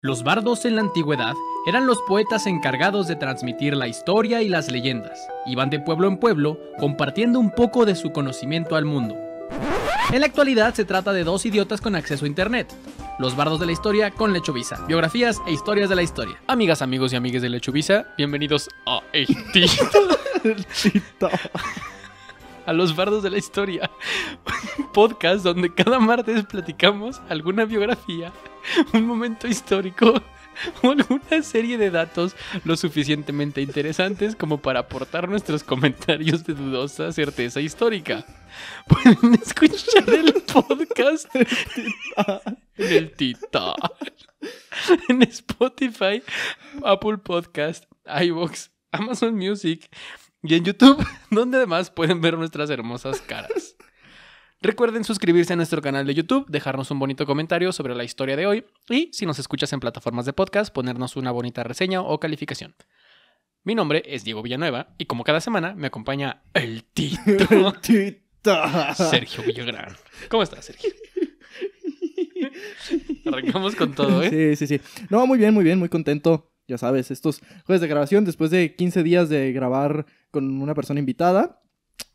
Los bardos en la antigüedad eran los poetas encargados de transmitir la historia y las leyendas. Iban de pueblo en pueblo compartiendo un poco de su conocimiento al mundo. En la actualidad se trata de dos idiotas con acceso a internet. Los bardos de la historia con Lechovisa, biografías e historias de la historia. Amigas, amigos y amigues de Lechovisa, bienvenidos a El a Los Bardos de la Historia, podcast donde cada martes platicamos alguna biografía, un momento histórico o alguna serie de datos lo suficientemente interesantes como para aportar nuestros comentarios de dudosa certeza histórica. Pueden escuchar el podcast en el en Spotify, Apple Podcast, ...iVoox, Amazon Music y en YouTube, donde además pueden ver nuestras hermosas caras. Recuerden suscribirse a nuestro canal de YouTube, dejarnos un bonito comentario sobre la historia de hoy y, si nos escuchas en plataformas de podcast, ponernos una bonita reseña o calificación. Mi nombre es Diego Villanueva y como cada semana me acompaña el Tito. El tito. Sergio Villagrán. ¿Cómo estás, Sergio? Arrancamos con todo, ¿eh? Sí, sí, sí. No, muy bien, muy bien, muy contento ya sabes, estos jueves de grabación después de 15 días de grabar con una persona invitada.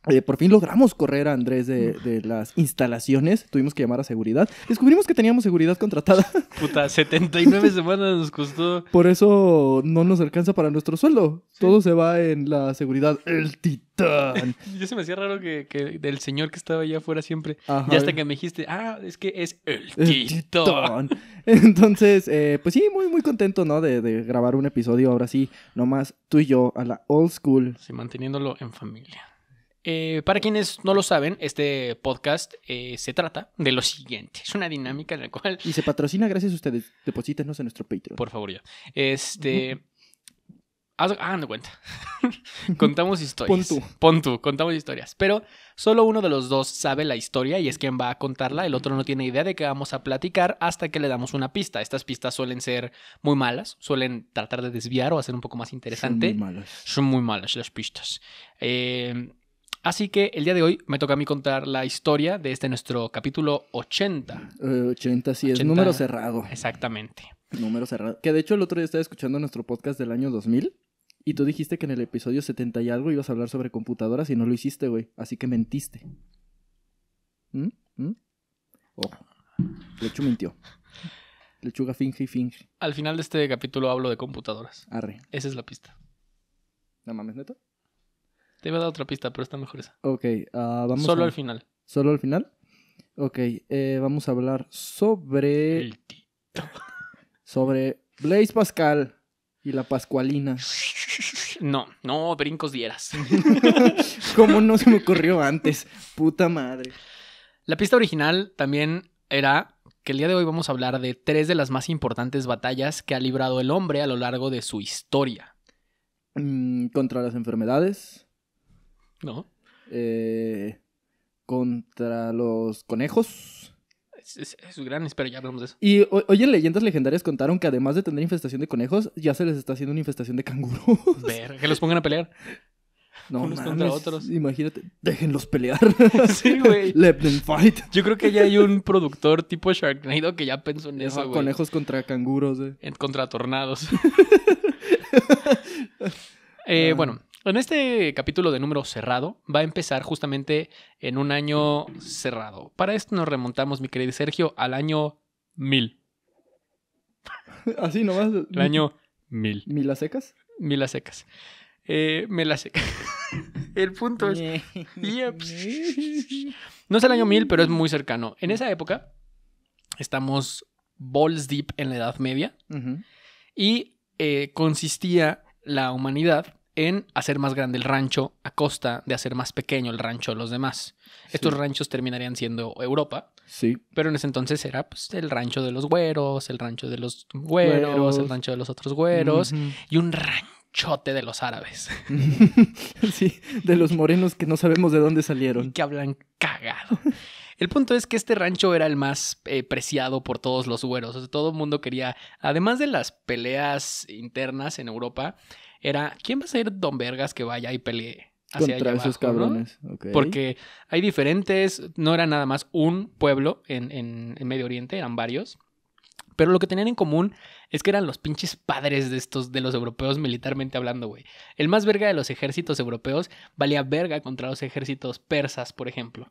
Eh, por fin logramos correr a Andrés de, las instalaciones. Tuvimos que llamar a seguridad. Descubrimos que teníamos seguridad contratada. Puta, 79 semanas nos costó. Por eso no nos alcanza para nuestro sueldo. Todo se va en la seguridad. El titán. Yo se me hacía raro que, del señor que estaba allá afuera siempre. Ya hasta que me dijiste, ah, es que es el, titán. Entonces, eh, pues sí, muy, muy contento, ¿no? De, de grabar un episodio ahora sí, nomás tú y yo a la old school. Sí, manteniéndolo en familia. Eh, para quienes no lo saben, este podcast eh, se trata de lo siguiente. Es una dinámica en la cual... Y se patrocina gracias a ustedes. Deposítenos en nuestro Patreon. Por favor, ya. Este... ah, no cuenta. contamos historias. Pon tú. Pon tú, contamos historias. Pero solo uno de los dos sabe la historia y es quien va a contarla. El otro no tiene idea de qué vamos a platicar hasta que le damos una pista. Estas pistas suelen ser muy malas, suelen tratar de desviar o hacer un poco más interesante. Son muy malas. Son muy malas las pistas. Eh, Así que el día de hoy me toca a mí contar la historia de este nuestro capítulo 80. 80, eh, sí, es número cerrado. Exactamente. Número cerrado. Que de hecho el otro día estaba escuchando nuestro podcast del año 2000 y tú dijiste que en el episodio 70 y algo ibas a hablar sobre computadoras y no lo hiciste, güey. Así que mentiste. ¿Mm? ¿Mm? Lechu mintió. Lechuga finge y finge. Al final de este capítulo hablo de computadoras. Arre. Esa es la pista. ¿No mames, neto? Te iba a dar otra pista, pero está mejor esa. Ok, ah, vamos. Solo al final. Solo al final. Ok, eh, vamos a hablar sobre. El tito. sobre Blaise Pascal y la Pascualina. No, no, brincos dieras. ¿Cómo no se me ocurrió antes? Puta madre. La pista original también era que el día de hoy vamos a hablar de tres de las más importantes batallas que ha librado el hombre a lo largo de su historia. Mm, contra las enfermedades. No. Eh, contra los conejos. Es, es, gran, Espera, ya hablamos de eso. Y hoy oye, leyendas legendarias contaron que además de tener infestación de conejos, ya se les está haciendo una infestación de canguros. Ver, que los pongan a pelear. No, unos contra otros. Imagínate, déjenlos pelear. Sí, güey. Let fight. Yo creo que ya hay un productor tipo Sharknado que ya pensó en eso, güey. Conejos contra canguros, eh. contra tornados. eh, ah. Bueno, en este capítulo de número cerrado va a empezar justamente en un año cerrado. Para esto nos remontamos, mi querido Sergio, al año mil. Así nomás. El año mil. Mil. a secas? a secas. Eh, me la secas. El punto es... no es el año mil, pero es muy cercano. En esa época estamos balls deep en la Edad Media y eh, consistía la humanidad en hacer más grande el rancho a costa de hacer más pequeño el rancho de los demás. Estos ranchos terminarían siendo Europa. Sí. Pero en ese entonces era pues, el rancho de los güeros, el rancho de los güeros, el rancho de los otros güeros y un ranchote de los árabes. sí, de los morenos que no sabemos de dónde salieron. que hablan cagado. El punto es que este rancho era el más eh, preciado por todos los güeros. todo el mundo quería, además de las peleas internas en Europa, era ¿quién va a ser Don Vergas que vaya y pelee? Hacia Contra esos cabrones. Porque hay diferentes, no era nada más un pueblo en, en, Medio Oriente, eran varios. Pero lo que tenían en común es que eran los pinches padres de estos, de los europeos militarmente hablando, güey. El más verga de los ejércitos europeos valía verga contra los ejércitos persas, por ejemplo.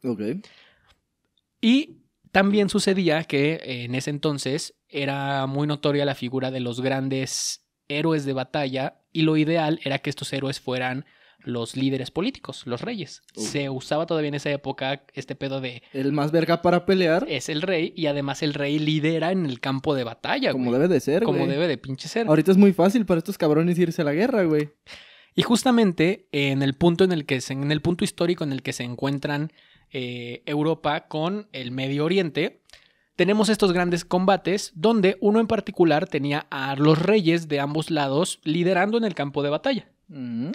Y también sucedía que eh, en ese entonces era muy notoria la figura de los grandes héroes de batalla y lo ideal era que estos héroes fueran los líderes políticos, los reyes. Uh. Se usaba todavía en esa época este pedo de... El más verga para pelear. Es el rey y además el rey lidera en el campo de batalla. Como debe de ser. Como debe de pinche ser. Ahorita es muy fácil para estos cabrones irse a la guerra, güey. Y justamente en el punto en el que en el punto histórico en el que se encuentran eh, Europa con el Medio Oriente, tenemos estos grandes combates donde uno en particular tenía a los reyes de ambos lados liderando en el campo de batalla. Mm.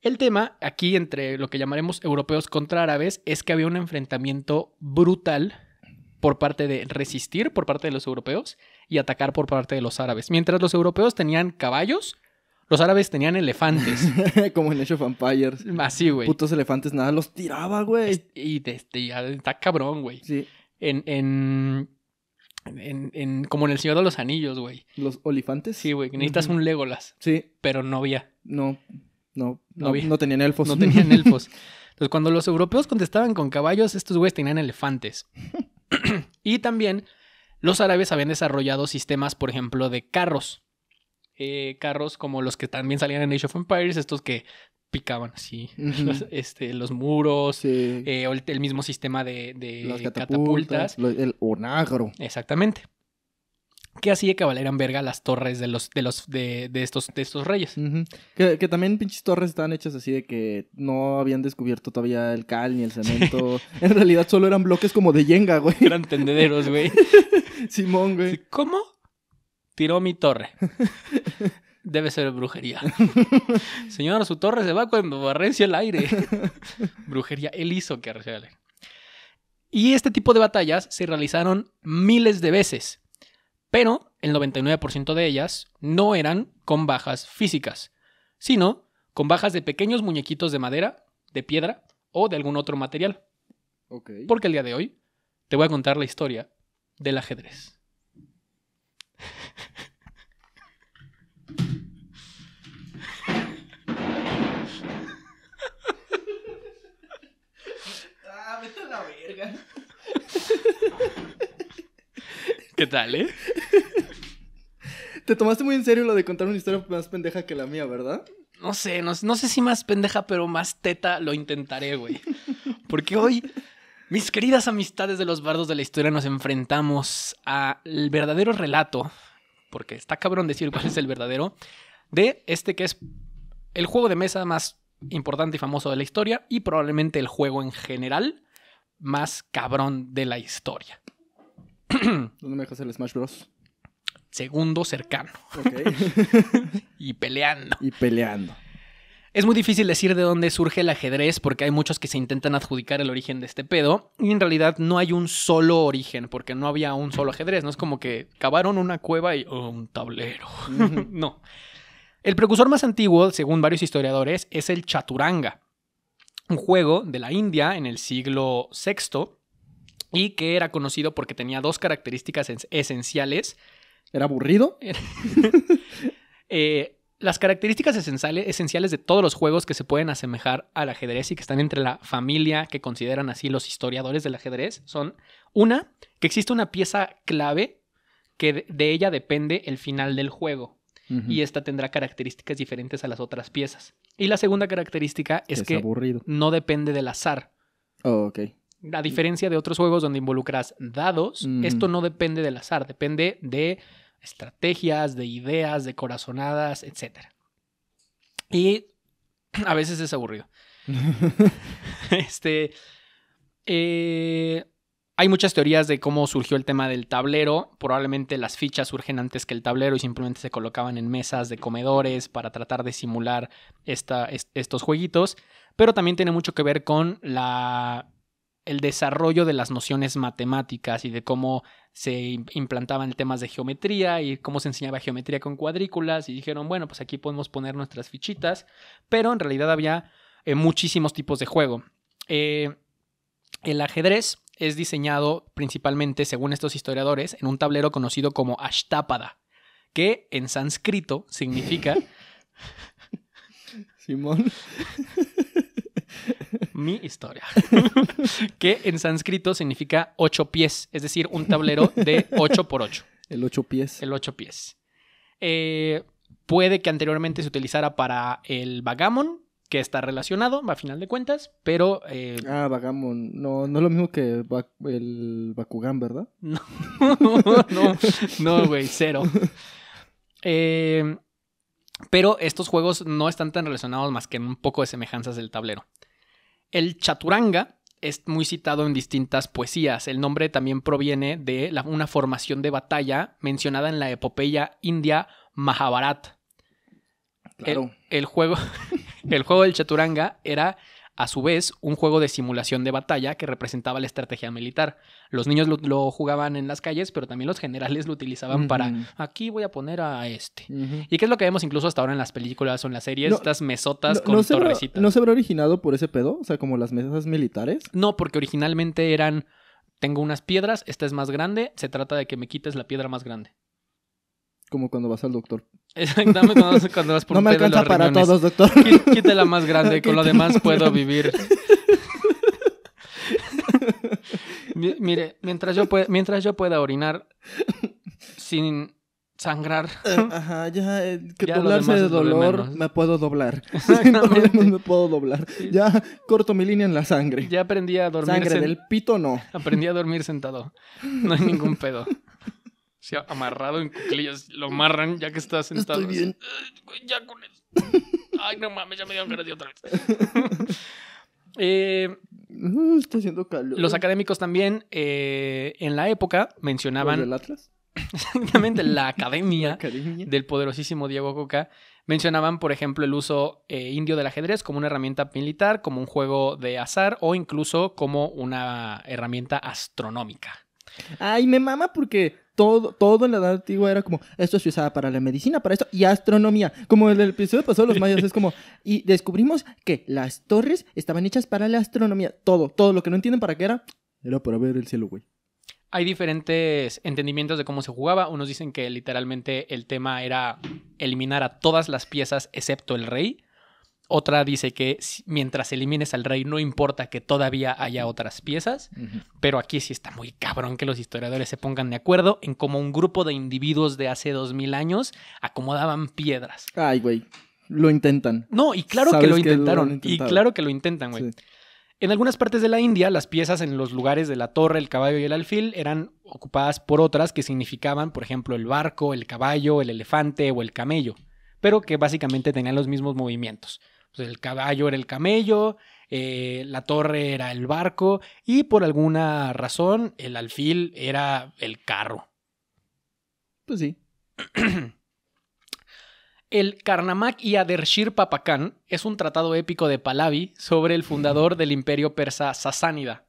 El tema aquí entre lo que llamaremos europeos contra árabes es que había un enfrentamiento brutal por parte de resistir por parte de los europeos y atacar por parte de los árabes. Mientras los europeos tenían caballos, los árabes tenían elefantes. Como en Age of Empires. Así, güey. Putos elefantes, nada, los tiraba, güey. Y, este, y, está cabrón, güey. Sí en, en en, como en El Señor de los Anillos, güey. ¿Los olifantes? Sí, güey. Necesitas un Legolas. Sí. Pero no había. No, no, no, tenían elfos. No tenían elfos. Entonces, cuando los europeos contestaban con caballos, estos güeyes tenían elefantes. y también los árabes habían desarrollado sistemas, por ejemplo, de carros. Eh, carros como los que también salían en Age of Empires, estos que picaban así los, este, los muros, eh, el, mismo sistema de, catapultas, el onagro. Exactamente. ¿Qué hacía que valeran verga las torres de los de los de, estos de estos reyes? que, también pinches torres estaban hechas así de que no habían descubierto todavía el cal ni el cemento. En realidad solo eran bloques como de yenga, güey. Eran tendederos, güey. Simón, güey. ¿Cómo? Tiró mi torre. debe ser brujería. Señora, su torre se va cuando arrecia el aire. brujería, él hizo que arrecia Y este tipo de batallas se realizaron miles de veces, pero el 99% de ellas no eran con bajas físicas, sino con bajas de pequeños muñequitos de madera, de piedra o de algún otro material. Porque el día de hoy te voy a contar la historia del ajedrez. ¿Qué tal, eh? Te tomaste muy en serio lo de contar una historia más pendeja que la mía, ¿verdad? No sé, no sé si más pendeja, pero más teta lo intentaré, güey. Porque hoy, mis queridas amistades de los bardos de la historia, nos enfrentamos al verdadero relato, porque está cabrón decir cuál es el verdadero, de este que es el juego de mesa más importante y famoso de la historia y probablemente el juego en general más cabrón de la historia. ¿Dónde me dejas el Smash Bros? Segundo cercano. y peleando. Y peleando. Es muy difícil decir de dónde surge el ajedrez porque hay muchos que se intentan adjudicar el origen de este pedo y en realidad no hay un solo origen porque no había un solo ajedrez, no es como que cavaron una cueva y oh, un tablero. no. El precursor más antiguo, según varios historiadores, es el chaturanga, un juego de la India en el siglo VI y que era conocido porque tenía dos características esenciales. ¿Era aburrido? Eh, las características esenciales de todos los juegos que se pueden asemejar al ajedrez y que están entre la familia que consideran así los historiadores del ajedrez son, una, que existe una pieza clave que de ella depende el final del juego. Y esta tendrá características diferentes a las otras piezas. Y la segunda característica es, que aburrido. no depende del azar. Oh, ok. A diferencia de otros juegos donde involucras dados, mm. esto no depende del azar, depende de estrategias, de ideas, de corazonadas, etc. Y a veces es aburrido. este. Eh, hay muchas teorías de cómo surgió el tema del tablero. Probablemente las fichas surgen antes que el tablero y simplemente se colocaban en mesas de comedores para tratar de simular estos jueguitos. Pero también tiene mucho que ver con el desarrollo de las nociones matemáticas y de cómo se implantaban temas de geometría y cómo se enseñaba geometría con cuadrículas. Y dijeron, bueno, pues aquí podemos poner nuestras fichitas. Pero en realidad había eh, muchísimos tipos de juego. Eh, el ajedrez es diseñado principalmente, según estos historiadores, en un tablero conocido como Ashtapada, que en sánscrito significa... Simón. Mi historia. que en sánscrito significa ocho pies, es decir, un tablero de ocho por ocho. El ocho pies. El ocho pies. Eh, puede que anteriormente se utilizara para el vagamon, que está relacionado, a final de cuentas, pero... Eh, ah, Bagamon. No, es lo mismo que el Bakugan, ¿verdad? No, no, güey, cero. Em, pero estos juegos no están tan relacionados más que en un poco de semejanzas del tablero. El chaturanga es muy citado en distintas poesías. El nombre también proviene de una formación de batalla mencionada en la epopeya india Mahabharata. Claro. el juego... El juego del Chaturanga era, a su vez, un juego de simulación de batalla que representaba la estrategia militar. Los niños lo, jugaban en las calles, pero también los generales lo utilizaban para aquí voy a poner a este. Y qué es lo que vemos incluso hasta ahora en las películas o en las series, estas mesotas con torrecitas. ¿No se habrá originado por ese pedo? O sea, como las mesas militares. No, porque originalmente eran tengo unas piedras, esta es más grande, se trata de que me quites la piedra más grande. Como cuando vas al doctor. Exactamente, cuando, vas por No un me pedo me alcanza para todos, doctor. Quítela más grande, con lo demás puedo vivir. Mire, mientras yo, mientras yo pueda orinar sin sangrar, Ajá, ya, eh, que Ya doblarse de dolor, me puedo doblar. no me puedo doblar. Ya corto mi línea en la sangre. ya aprendí a dormir Sangre del pito no. aprendí a dormir sentado. No hay ningún pedo se amarrado en cuclillas, lo amarran ya que estás sentado. Estoy bien. ya con eso. Ay, no mames, ya me dio ganas de otra vez. Eh, está haciendo calor. Los académicos también eh, en la época mencionaban. ¿El Atlas? Exactamente, la academia, del poderosísimo Diego Coca. Mencionaban, por ejemplo, el uso eh, indio del ajedrez como una herramienta militar, como un juego de azar o incluso como una herramienta astronómica. Ay, me mama porque todo, todo en la edad antigua era como, esto se usaba para la medicina, para esto, y astronomía. Como en el episodio pasado, los mayas es como, y descubrimos que las torres estaban hechas para la astronomía. Todo, todo lo que no entienden para qué era, era para ver el cielo, güey. Hay diferentes entendimientos de cómo se jugaba. Unos dicen que literalmente el tema era eliminar a todas las piezas excepto el rey. Otra dice que mientras elimines al rey no importa que todavía haya otras piezas, pero aquí sí está muy cabrón que los historiadores se pongan de acuerdo en cómo un grupo de individuos de hace dos mil años acomodaban piedras. Ay, güey, lo intentan. No, y claro que lo intentaron, y claro que lo intentan, güey. En algunas partes de la India, las piezas en los lugares de la torre, el caballo y el alfil eran ocupadas por otras que significaban, por ejemplo, el barco, el caballo, el elefante o el camello, pero que básicamente tenían los mismos movimientos. Pues, el caballo era el camello, eh, la torre era el barco y por alguna razón el alfil era el carro. Pues sí. El Karnamak y Adershir Papakan es un tratado épico de Pahlavi sobre el fundador del imperio persa sasánida.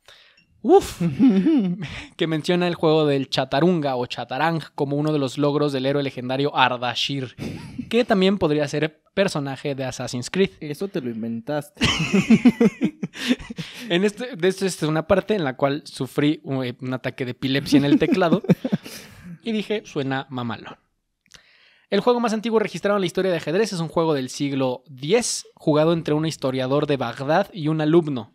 Uf, que menciona el juego del Chatarunga o Chatarang como uno de los logros del héroe legendario Ardashir, que también podría ser personaje de Assassin's Creed. Eso te lo inventaste. en este, de esto es una parte en la cual sufrí eh, un, ataque de epilepsia en el teclado y dije, suena mamalo. El juego más antiguo registrado en la historia de ajedrez es un juego del siglo X, jugado entre un historiador de Bagdad y un alumno,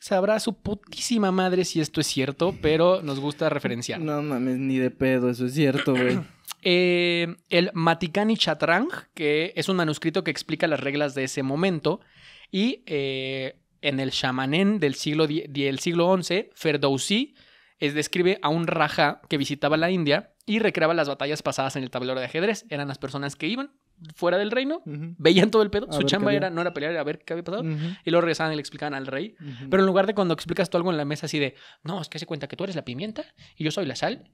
sabrá su putísima madre si esto es cierto, pero nos gusta referenciar. No mames, ni de pedo, eso es cierto, güey. Eh, el Matikani Chatrang, que es un manuscrito que explica las reglas de ese momento, y eh, en el shamanen del siglo, siglo XI, Ferdowsi es, describe a un raja que visitaba la India y recreaba las batallas pasadas en el tablero de ajedrez. Eran las personas que iban, fuera del reino, veían todo el pedo. Su chamba era, no era pelear, era ver qué había pasado. Y luego regresaban y le explicaban al rey. Pero en lugar de cuando explicas tú algo en la mesa así de, no, es que se cuenta que tú eres la pimienta y yo soy la sal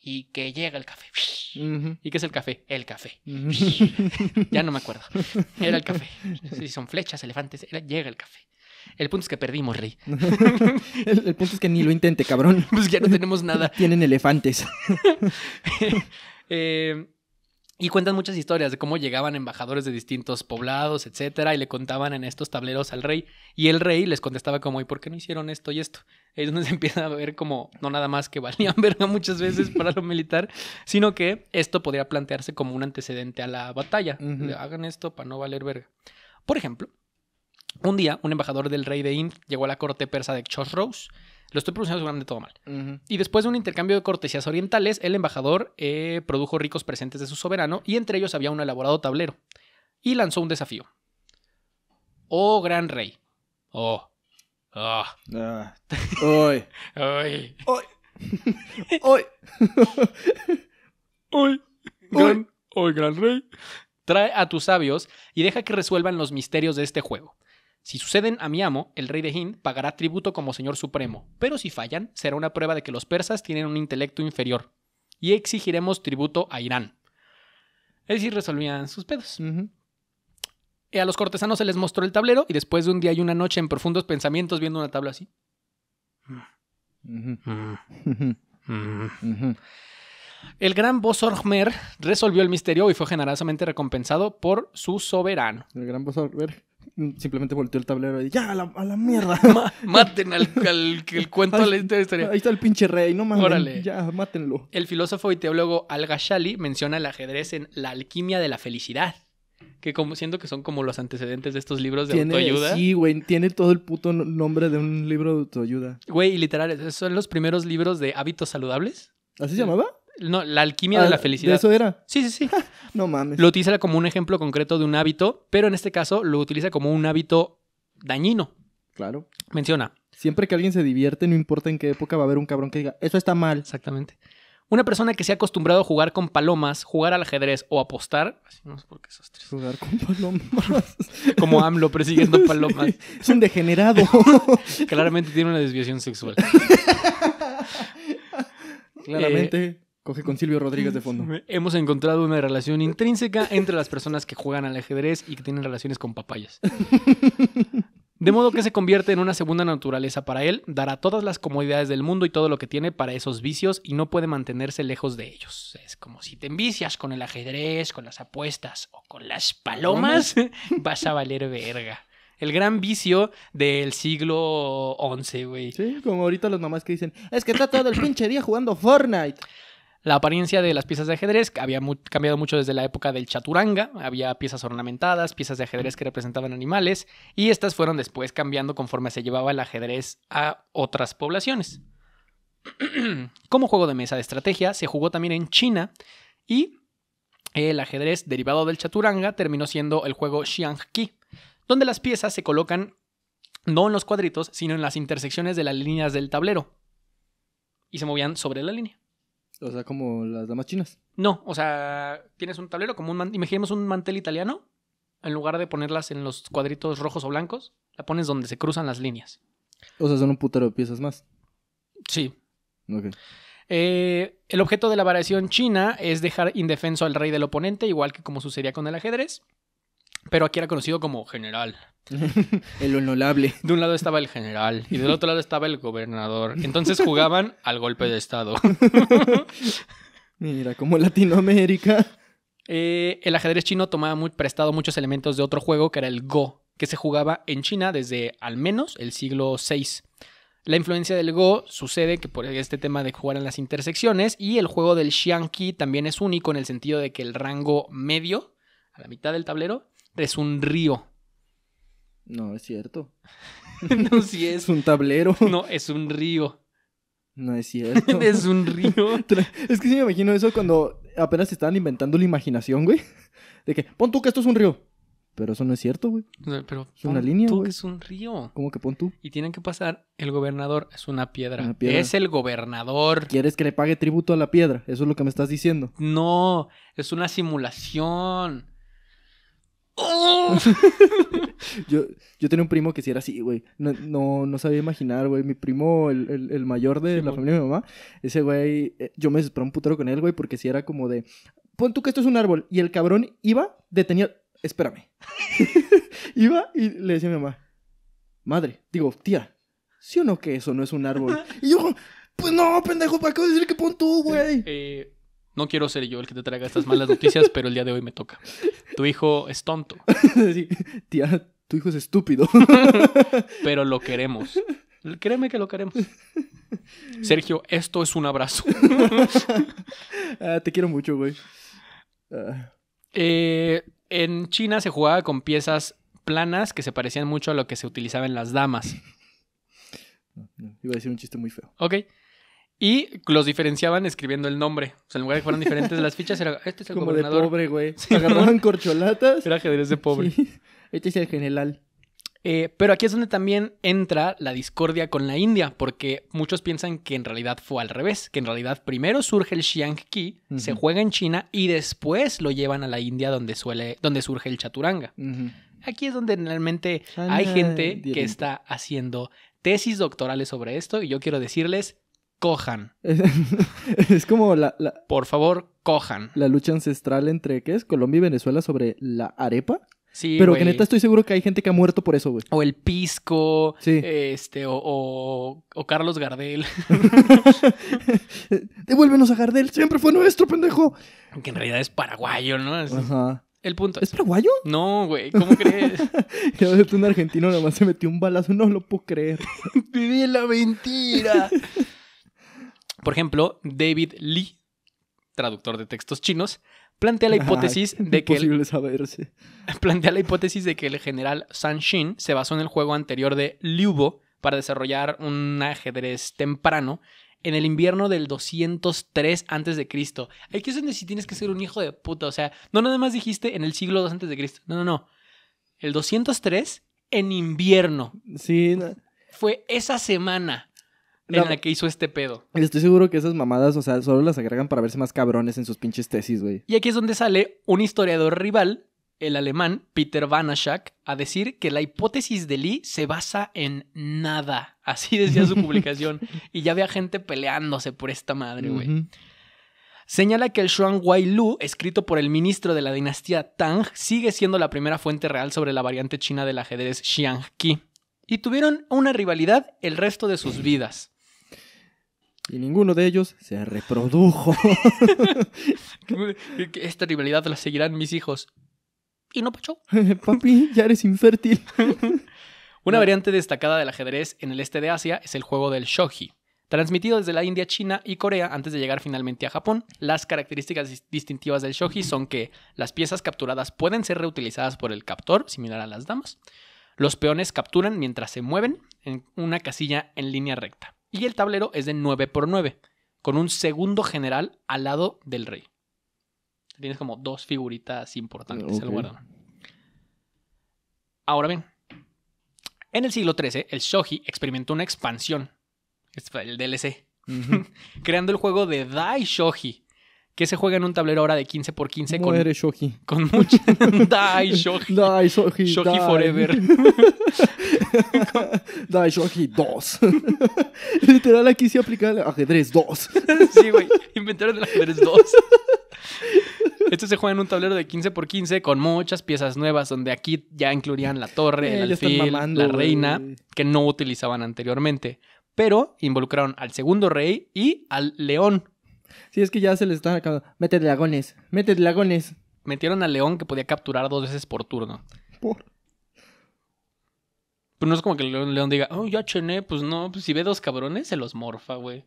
y que llega el café. ¿Y qué es el café? El café. ya no me acuerdo. Era el café. Si son flechas, elefantes, llega el café. El punto es que perdimos, rey. el, el, punto es que ni lo intente, cabrón. Pues ya no tenemos nada. Tienen elefantes. eh, y cuentan muchas historias de cómo llegaban embajadores de distintos poblados, etcétera, y le contaban en estos tableros al rey. Y el rey les contestaba como, ¿y por qué no hicieron esto y esto? Es donde se empieza a ver como, no nada más que valían verga muchas veces para lo militar, sino que esto podría plantearse como un antecedente a la batalla. Hagan esto para no valer verga. Por ejemplo, un día un embajador del rey de Ind llegó a la corte persa de Chosroes lo estoy produciendo seguramente todo mal. Y después de un intercambio de cortesías orientales, el embajador eh, produjo ricos presentes de su soberano y entre ellos había un elaborado tablero. Y lanzó un desafío. Oh, gran rey. Oh. Oh. Ah. hoy ah. hoy Oy. Oy. Oy. gran rey. Trae a tus sabios y deja que resuelvan los misterios de este juego. Si suceden a mi amo, el rey de Hind pagará tributo como señor supremo, pero si fallan, será una prueba de que los persas tienen un intelecto inferior, y exigiremos tributo a Irán. Es decir, resolvían sus pedos. A los cortesanos se les mostró el tablero y después de un día y una noche en profundos pensamientos viendo una tabla así. Mm. Mm. El gran Bosorgmer resolvió el misterio y fue generosamente recompensado por su soberano. El gran Bosorgmer simplemente volteó el tablero y ya, a la, mierda. maten al, que el cuento de la historia. Ahí está el pinche rey, no mames. Órale. Ya, mátenlo. El filósofo y teólogo Al-Ghazali menciona el ajedrez en La alquimia de la felicidad. Que como siento que son como los antecedentes de estos libros de tiene, autoayuda. Sí, güey, tiene todo el puto nombre de un libro de autoayuda. Güey, y literal, son los primeros libros de hábitos saludables. ¿Así se llamaba? No, la alquimia de ah, la felicidad. eso era? Sí, sí, sí. no mames. Lo utiliza como un ejemplo concreto de un hábito, pero en este caso lo utiliza como un hábito dañino. Claro. Menciona. Siempre que alguien se divierte, no importa en qué época, va a haber un cabrón que diga, eso está mal. Exactamente. Una persona que se ha acostumbrado a jugar con palomas, jugar al ajedrez o apostar. no sé por Jugar con palomas. Como AMLO persiguiendo palomas. es un degenerado. Claramente tiene una desviación sexual. Eh, Claramente. Coge con Silvio Rodríguez de fondo. Hemos encontrado una relación intrínseca entre las personas que juegan al ajedrez y que tienen relaciones con papayas. De modo que se convierte en una segunda naturaleza para él, dará todas las comodidades del mundo y todo lo que tiene para esos vicios y no puede mantenerse lejos de ellos. Es como si te envicias con el ajedrez, con las apuestas o con las palomas, vas a valer verga. El gran vicio del siglo XI, güey. Sí, como ahorita las mamás que dicen, es que está todo el pinche día jugando Fortnite. La apariencia de las piezas de ajedrez había cambiado mucho desde la época del chaturanga, había piezas ornamentadas, piezas de ajedrez que representaban animales, y estas fueron después cambiando conforme se llevaba el ajedrez a otras poblaciones. Como juego de mesa de estrategia, se jugó también en China y el ajedrez derivado del chaturanga terminó siendo el juego Xiangqi, donde las piezas se colocan no en los cuadritos, sino en las intersecciones de las líneas del tablero y se movían sobre la línea. O sea, como las damas chinas. No, o sea, tienes un tablero como un imaginemos un mantel italiano, en lugar de ponerlas en los cuadritos rojos o blancos, la pones donde se cruzan las líneas. O sea, son un putero de piezas más. Sí. Ok. Eh, el objeto de la variación china es dejar indefenso al rey del oponente, igual que como sucedía con el ajedrez pero aquí era conocido como general. el honorable. De un lado estaba el general y del otro lado estaba el gobernador. Entonces jugaban al golpe de Estado. Mira, como Latinoamérica. Eh, el ajedrez chino tomaba muy prestado muchos elementos de otro juego que era el Go, que se jugaba en China desde al menos el siglo VI. La influencia del Go sucede que por este tema de jugar en las intersecciones y el juego del Xiangqi también es único en el sentido de que el rango medio, a la mitad del tablero, es un río. No, es cierto. no, sí es. Es un tablero. No, es un río. No es cierto. es un río. es que sí me imagino eso cuando apenas estaban inventando la imaginación, güey. De que, pon tú que esto es un río. Pero eso no es cierto, güey. pero una línea, tú que es un río. ¿Cómo que pon tú? Y tienen que pasar, el gobernador es una piedra. Es el gobernador. ¿Quieres que le pague tributo a la piedra? Eso es lo que me estás diciendo. No, es una simulación. yo, tenía un primo que si era así, güey. No, no, sabía imaginar, güey. Mi primo, el, mayor de la familia de mi mamá, ese güey, eh, yo me desesperé un putero con él, güey, porque si era como de, pon tú que esto es un árbol. Y el cabrón iba, detenía, espérame. iba y le decía a mi mamá, madre, digo, tía, ¿sí o no que eso no es un árbol? y yo, pues no, pendejo, ¿para qué decir que pon tú, güey? eh, no quiero ser yo el que te traiga estas malas noticias, pero el día de hoy me toca. Tu hijo es tonto. tía, tu hijo es estúpido. pero lo queremos. Créeme que lo queremos. Sergio, esto es un abrazo. Ah, te quiero mucho, güey. Ah. Eh, en China se jugaba con piezas planas que se parecían mucho a lo que se utilizaba en las damas. iba a decir un chiste muy feo. Ok. Y los diferenciaban escribiendo el nombre. O sea, en lugar de que fueran diferentes las fichas, era este es el gobernador. de pobre, güey. Se Agarraban corcholatas. Era ajedrez de pobre. Este es el general. Eh, pero aquí es donde también entra la discordia con la India, porque muchos piensan que en realidad fue al revés, que en realidad primero surge el Xiang se juega en China y después lo llevan a la India donde, suele, donde surge el chaturanga. Aquí es donde realmente hay gente que está haciendo tesis doctorales sobre esto y yo quiero decirles, cojan. Es, como la, Por favor, cojan. La lucha ancestral entre, ¿qué es? Colombia y Venezuela sobre la arepa. Sí, Pero que neta estoy seguro que hay gente que ha muerto por eso, güey. O el Pisco, sí. este, o, o, Carlos Gardel. Devuélvenos a Gardel, siempre fue nuestro, pendejo. Aunque en realidad es paraguayo, ¿no? Ajá. El punto. ¿Es paraguayo? No, güey, ¿cómo crees? Ya un argentino nomás se metió un balazo, no lo puedo creer. Viví la mentira. Por ejemplo, David Lee, traductor de textos chinos, plantea la hipótesis de que el, plantea la hipótesis de que el general Sun se basó en el juego anterior de Liubo para desarrollar un ajedrez temprano en el invierno del 203 antes de Cristo. hay que si tienes que ser un hijo de puta, o sea, no nada más dijiste en el siglo 2 antes de Cristo. No, no, no. El 203 en invierno. Sí. Fue esa semana en la que hizo este pedo. Estoy seguro que esas mamadas, o sea, solo las agregan para verse más cabrones en sus pinches tesis, güey. Y aquí es donde sale un historiador rival, el alemán Peter Vanaschak, a decir que la hipótesis de Li se basa en nada. Así decía su publicación. y ya había gente peleándose por esta madre, güey. Señala que el Shuang Wai Lu, escrito por el ministro de la dinastía Tang, sigue siendo la primera fuente real sobre la variante china del ajedrez Xiangqi. Y tuvieron una rivalidad el resto de sus vidas. Y ninguno de ellos se reprodujo. Esta rivalidad la seguirán mis hijos. ¿Y no, Pacho? Papi, ya eres infértil. Una variante destacada del ajedrez en el este de Asia es el juego del shogi. Transmitido desde la India, China y Corea antes de llegar finalmente a Japón, las características distintivas del shogi son que las piezas capturadas pueden ser reutilizadas por el captor, similar a las damas. Los peones capturan mientras se mueven en una casilla en línea recta y el tablero es de 9 por 9, con un segundo general al lado del rey. Tienes como dos figuritas importantes Ahora bien, en el siglo XIII, el Shogi experimentó una expansión, este el DLC, creando el juego de Dai Shogi, que se juega en un tablero ahora de 15 por 15 con Muere Shoji. Con mucha Dai Shoji. Dai Shoji. Shoji forever. Dai Shoji 2. Literal aquí se aplica el ajedrez 2. sí, güey, inventaron el ajedrez 2. Esto se juega en un tablero de 15 x 15 con muchas piezas nuevas, donde aquí ya incluirían la torre, el eh, alfil, la reina, que no utilizaban anteriormente. Pero involucraron al segundo rey y al león, Sí, es que ya se les está acabando. Mete dragones, mete dragones. Metieron al León que podía capturar dos veces por turno. pues no es como que León, León diga, oh, ya chené, pues no, pues si ve dos cabrones, se los morfa, güey.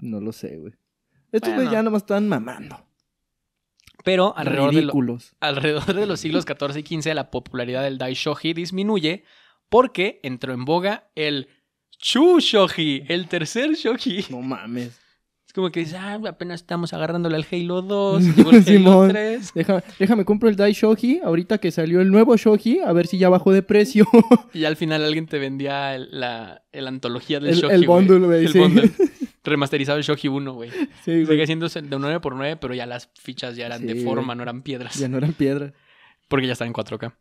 No lo sé, güey. Estos güey ya nomás están mamando. Pero alrededor de, los siglos XIV y XV la popularidad del dai Daishoji disminuye porque entró en boga el Chu Shoji, el tercer Shoji. No mames como que dices, ah, apenas estamos agarrándole al Halo 2, Halo 3. Déjame, déjame, compro el Dai Shogi, ahorita que salió el nuevo Shogi, a ver si ya bajó de precio. y al final alguien te vendía la antología del Shogi. El bundle, güey. Remasterizado el Shogi 1, güey. Sigue siendo de 9x9, pero ya las fichas ya eran de forma, no eran piedras. Ya no eran piedras. Porque ya están en 4K.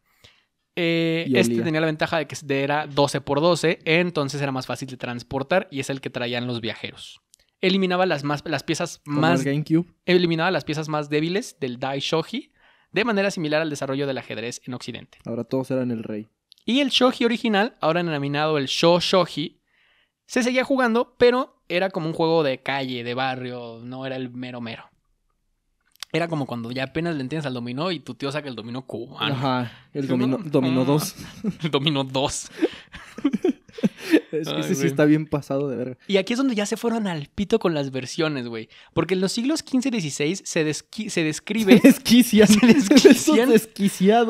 Eh, este tenía la ventaja de que era 12x12, entonces era más fácil de transportar y es el que traían los viajeros eliminaba las, más, las piezas más... GameCube. Eliminaba las piezas más débiles del Dai Shoji, de manera similar al desarrollo del ajedrez en Occidente. Ahora todos eran el rey. Y el Shoji original, ahora denominado el Sho Shoji, se seguía jugando, pero era como un juego de calle, de barrio, no era el mero mero. Era como cuando ya apenas le entiendes al dominó y tu tío saca el dominó cubano. Ajá, el dominó, ah, dominó 2. El dominó 2. es que ese sí está bien pasado de ver Y aquí es donde ya se fueron al pito con las versiones, güey. Porque en los siglos XV y XVI se, se describe. Se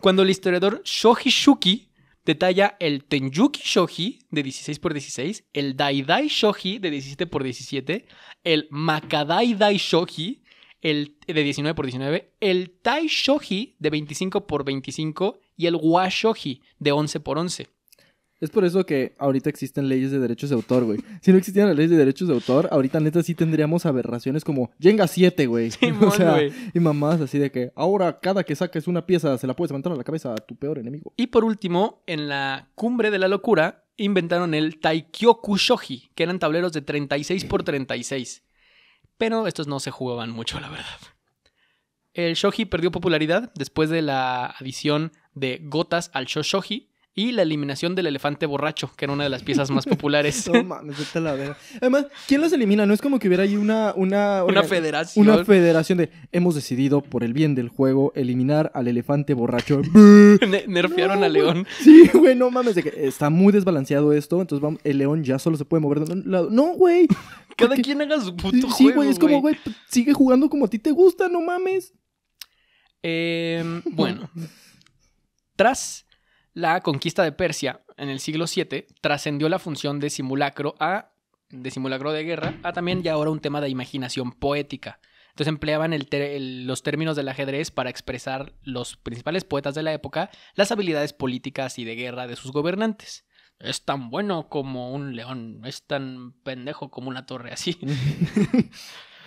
Cuando el historiador Shoji Shuki detalla el Tenyuki Shoji de 16 por 16, el Daidai Shoji de 17 por 17, el Makadai Dai Shoji el de 19 por 19, el Tai Shoji de 25 por 25 y el Washoji de 11 por 11. Es por eso que ahorita existen leyes de derechos de autor, güey. Si no existieran las leyes de derechos de autor, ahorita neta sí tendríamos aberraciones como Jenga 7, güey. y mamás así de que ahora cada que saques una pieza se la puedes levantar a la cabeza a tu peor enemigo. Y por último, en la cumbre de la locura inventaron el Taikyoku Shoji, que eran tableros de 36 por 36. Pero estos no se jugaban mucho, la verdad. El Shoji perdió popularidad después de la adición de gotas al Shoshoji y la eliminación del elefante borracho, que era una de las piezas más populares. no mames, vete la verga. Además, ¿quién los elimina? No es como que hubiera ahí una... Una, una federación. Una federación de... Hemos decidido, por el bien del juego, eliminar al elefante borracho. nerfearon a León. Sí, güey, no mames. está muy desbalanceado esto, entonces el León ya solo se puede mover de un lado. No, güey. Cada quien haga su puto sí, juego, Sí, güey, es como, güey, sigue jugando como a ti te gusta, no mames. Em, bueno. Tras la conquista de Persia en el siglo VII trascendió la función de simulacro a de simulacro de guerra a también ya ahora un tema de imaginación poética. Entonces empleaban los términos del ajedrez para expresar los principales poetas de la época las habilidades políticas y de guerra de sus gobernantes. Es tan bueno como un león, es tan pendejo como una torre así.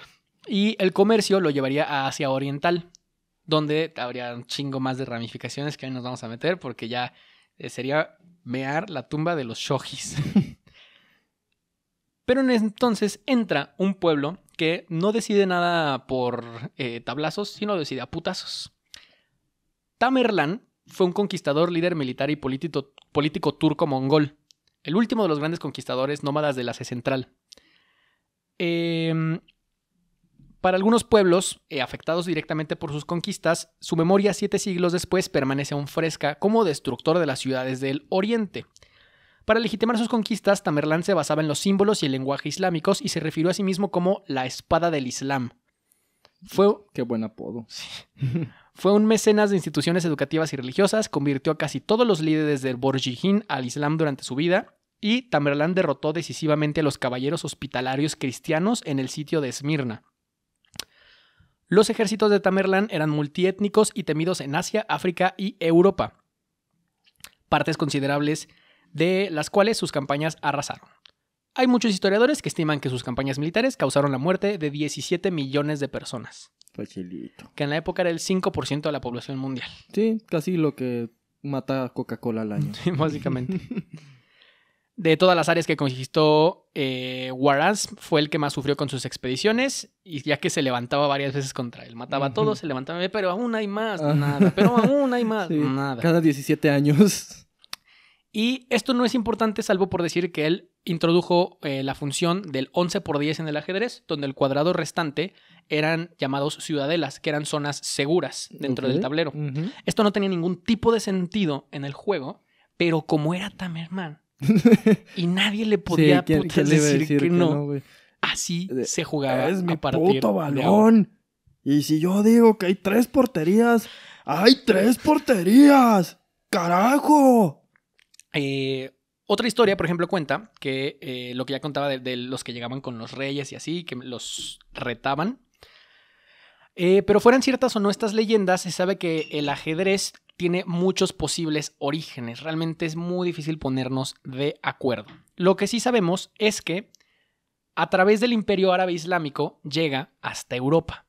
y el comercio lo llevaría a Asia Oriental, donde habría un chingo más de ramificaciones que ahí nos vamos a meter porque ya eh, sería mear la tumba de los shogis. Pero entonces entra un pueblo que no decide nada por eh, tablazos, sino decide a putazos. Tamerlán fue un conquistador, líder militar y político, político turco-mongol, el último de los grandes conquistadores nómadas de la Asia Central. Eh, para algunos pueblos, eh, afectados directamente por sus conquistas, su memoria siete siglos después permanece aún fresca como destructor de las ciudades del Oriente. Para legitimar sus conquistas, Tamerlán se basaba en los símbolos y el lenguaje islámicos y se refirió a sí mismo como la espada del Islam. Fue... Qué buen apodo. Fue un mecenas de instituciones educativas y religiosas, convirtió a casi todos los líderes del Borjihin al Islam durante su vida y Tamerlán derrotó decisivamente a los caballeros hospitalarios cristianos en el sitio de Esmirna. Los ejércitos de Tamerlán eran multiétnicos y temidos en Asia, África y Europa, partes considerables de las cuales sus campañas arrasaron. Hay muchos historiadores que estiman que sus campañas militares causaron la muerte de 17 millones de personas. Que en la época era el 5% de la población mundial. Sí, casi lo que mata Coca-Cola al año. Sí, básicamente. De todas las áreas que conquistó eh, fue el que más sufrió con sus expediciones, y ya que se levantaba varias veces contra él. Mataba a todos, se levantaba, eh, pero aún hay más, ah. nada, pero aún hay más, nada. Cada 17 años. Y esto no es importante, salvo por decir que él introdujo eh, la función del 11 por 10 en el ajedrez, donde el cuadrado restante eran llamados ciudadelas, que eran zonas seguras dentro del tablero. Esto no tenía ningún tipo de sentido en el juego, pero como era Tamerman, y nadie le podía decir, que, no. Así se jugaba. Es mi puto balón. Y si yo digo que hay tres porterías, ¡hay tres porterías! ¡Carajo! Eh, otra historia, por ejemplo, cuenta que eh, lo que ya contaba de, los que llegaban con los reyes y así, que los retaban. Eh, pero fueran ciertas o no estas leyendas, se sabe que el ajedrez tiene muchos posibles orígenes. Realmente es muy difícil ponernos de acuerdo. Lo que sí sabemos es que a través del Imperio Árabe Islámico llega hasta Europa.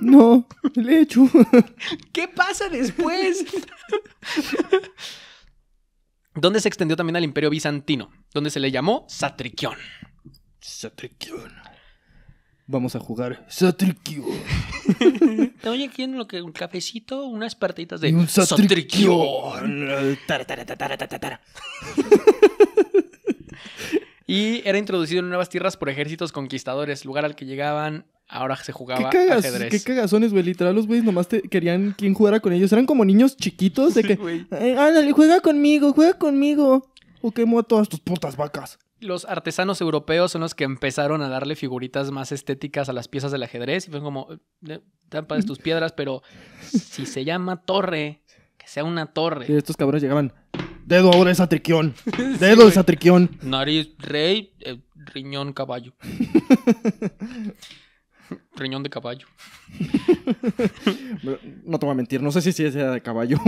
No, le hecho. ¿Qué pasa después? donde se extendió también al Imperio Bizantino, donde se le llamó Satriquión. Satriquión vamos a jugar Satrikyo. Oye, ...en lo que un cafecito, unas partitas de y era introducido en nuevas tierras por ejércitos conquistadores, lugar al que llegaban ahora se jugaba ¿Qué ajedrez. Qué cagazones, güey. Literal, los güeyes nomás querían quien jugara con ellos. Eran como niños chiquitos de que, eh, ándale, juega conmigo, juega conmigo o quemó a todas tus putas vacas. Los artesanos europeos son los que empezaron a darle figuritas más estéticas a las piezas del ajedrez. Y fue como, eh, trampa de tus piedras, pero si se llama torre, que sea una torre. Y estos cabrones llegaban, dedo ahora es atriquión, dedo es atriquión. Nariz rey, eh, riñón caballo. riñón de caballo. no te voy a mentir, no sé si es de caballo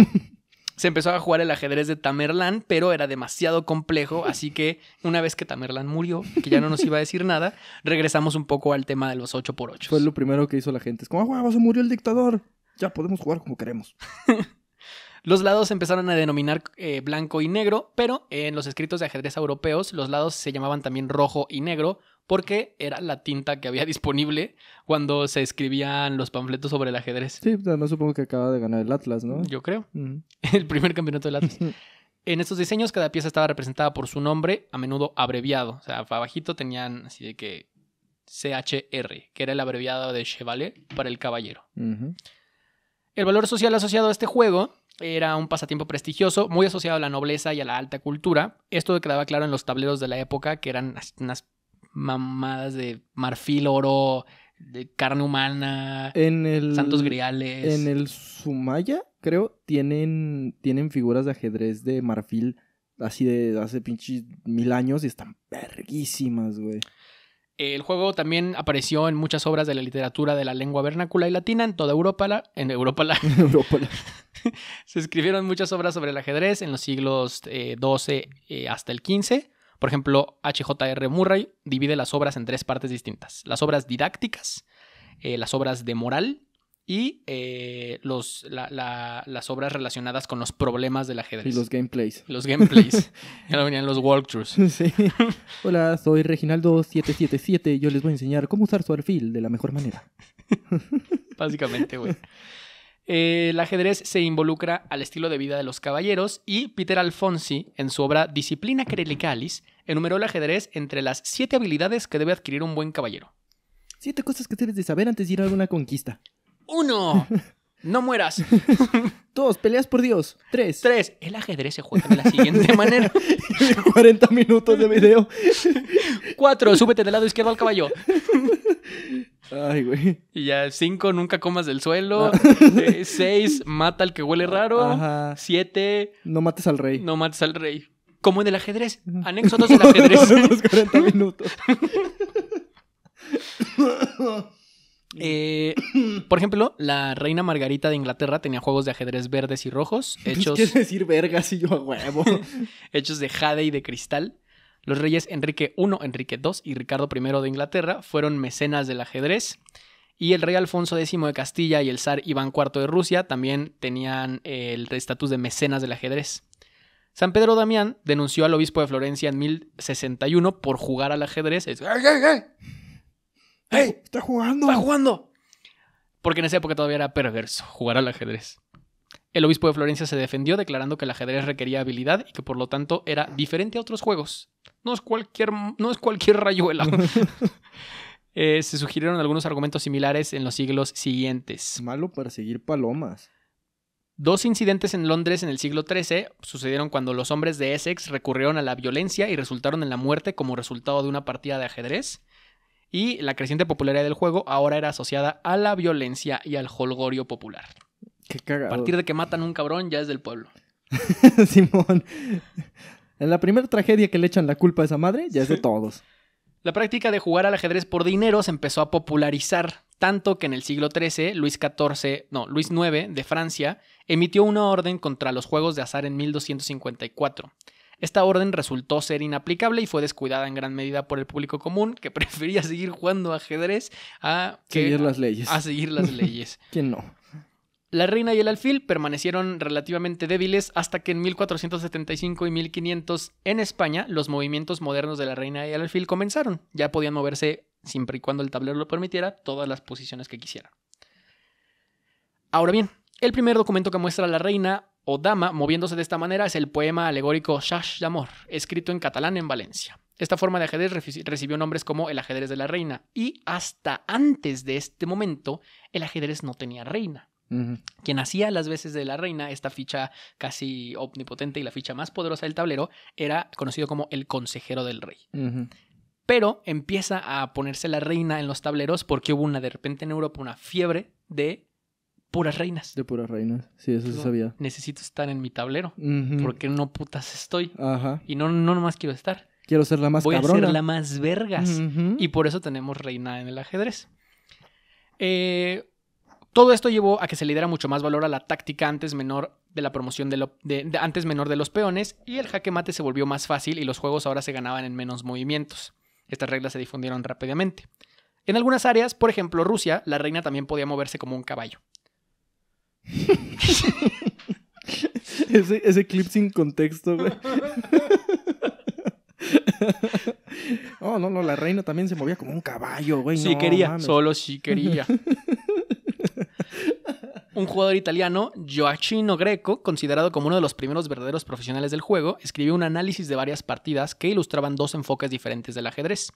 se empezó a jugar el ajedrez de Tamerlán, pero era demasiado complejo, así que una vez que Tamerlán murió, que ya no nos iba a decir nada, regresamos un poco al tema de los 8x8. Fue lo primero que hizo la gente, es como, ah, se murió el dictador, ya podemos jugar como queremos. los lados empezaron a denominar eh, blanco y negro, pero en los escritos de ajedrez europeos los lados se llamaban también rojo y negro, porque era la tinta que había disponible cuando se escribían los panfletos sobre el ajedrez. Sí, no supongo que acaba de ganar el Atlas, ¿no? Yo creo. El primer campeonato del Atlas. en estos diseños cada pieza estaba representada por su nombre, a menudo abreviado. O sea, abajito tenían así de que CHR, que era el abreviado de Chevalet para el caballero. El valor social asociado a este juego era un pasatiempo prestigioso, muy asociado a la nobleza y a la alta cultura. Esto quedaba claro en los tableros de la época, que eran unas mamadas de marfil, oro, de carne humana, en el, santos griales. En el Sumaya, creo, tienen, tienen figuras de ajedrez de marfil así de hace pinches mil años y están verguísimas, güey. El juego también apareció en muchas obras de la literatura de la lengua vernácula y latina en toda Europa. La, en Europa. La, se escribieron muchas obras sobre el ajedrez en los siglos XII eh, eh, hasta el XV. Por ejemplo, H.J.R. Murray divide las obras en tres partes distintas. Las obras didácticas, eh, las obras de moral y eh, los, las obras relacionadas con los problemas del ajedrez. Y los gameplays. Los gameplays. ya lo venían los walkthroughs. Hola, soy Reginaldo777 yo les voy a enseñar cómo usar su alfil de la mejor manera. Básicamente, güey. Eh, el ajedrez se involucra al estilo de vida de los caballeros y Peter Alfonsi, en su obra Disciplina Crelicalis, enumeró el ajedrez entre las siete habilidades que debe adquirir un buen caballero. Siete cosas que debes de saber antes de ir a alguna conquista. ¡Uno! no mueras. Dos, peleas por Dios. Tres. Tres, el ajedrez se juega de la siguiente manera. 40 minutos de video. Cuatro, súbete del lado izquierdo al caballo. Ay, güey. Y ya cinco, nunca comas del suelo. Ah. Eh, seis, mata al que huele raro. Ajá. Siete. No mates al rey. No mates al rey. Como en el ajedrez. Anexo dos del ajedrez. 40 minutos. Eh, por ejemplo, la reina Margarita de Inglaterra tenía juegos de ajedrez verdes y rojos, pues, hechos. ¿Qué decir vergas y yo huevo? hechos de jade y de cristal. Los reyes Enrique I, Enrique II y Ricardo I de Inglaterra fueron mecenas del ajedrez. Y el rey Alfonso X de Castilla y el zar Iván IV de Rusia también tenían el estatus de mecenas del ajedrez. San Pedro Damián denunció al obispo de Florencia en 1061 por jugar al ajedrez. Está, jugando! ¡Está jugando! Porque en esa época todavía era perverso jugar al ajedrez. El obispo de Florencia se defendió declarando que el ajedrez requería habilidad y que por lo tanto era diferente a otros juegos. No es cualquier, no es cualquier rayuela. Eh, se sugirieron algunos argumentos similares en los siglos siguientes. Malo para seguir palomas. Dos incidentes en Londres en el siglo XIII sucedieron cuando los hombres de Essex recurrieron a la violencia y resultaron en la muerte como resultado de una partida de ajedrez y la creciente popularidad del juego ahora era asociada a la violencia y al holgorio popular. A partir de que matan un cabrón ya es del pueblo. Simón. En la primera tragedia que le echan la culpa a esa madre ya es de todos. La práctica de jugar al ajedrez por dinero se empezó a popularizar, tanto que en el siglo XIII, Luis XIV, no, Luis IX de Francia, emitió una orden contra los juegos de azar en 1254. Esta orden resultó ser inaplicable y fue descuidada en gran medida por el público común, que prefería seguir jugando ajedrez a seguir las leyes. A ¿Quién no? La reina y el alfil permanecieron relativamente débiles hasta que en 1475 y 1500 en España los movimientos modernos de la reina y el alfil comenzaron. Ya podían moverse, siempre y cuando el tablero lo permitiera, todas las posiciones que quisieran. Ahora bien, el primer documento que muestra la reina o dama moviéndose de esta manera es el poema alegórico Shash d'Amor, escrito en catalán en Valencia. Esta forma de ajedrez recibió nombres como el ajedrez de la reina y hasta antes de este momento el ajedrez no tenía reina. Quien hacía las veces de la reina, esta ficha casi omnipotente y la ficha más poderosa del tablero, era conocido como el consejero del rey. Pero empieza a ponerse la reina en los tableros porque hubo una de repente en Europa una fiebre de puras reinas. De puras reinas, sí, eso se sabía. Necesito estar en mi tablero, porque no putas estoy. Ajá. Y no, no nomás quiero estar. Quiero ser la más Voy cabrona. a ser la más vergas. Y por eso tenemos reina en el ajedrez. Eh, todo esto llevó a que se le diera mucho más valor a la táctica antes menor de la promoción de, antes menor de los peones y el jaque mate se volvió más fácil y los juegos ahora se ganaban en menos movimientos. Estas reglas se difundieron rápidamente. En algunas áreas, por ejemplo Rusia, la reina también podía moverse como un caballo. ese, ese clip sin contexto, Oh, no, no, la reina también se movía como un caballo, güey. quería, solo si quería. un jugador italiano, Gioacchino Greco, considerado como uno de los primeros verdaderos profesionales del juego, escribió un análisis de varias partidas que ilustraban dos enfoques diferentes del ajedrez.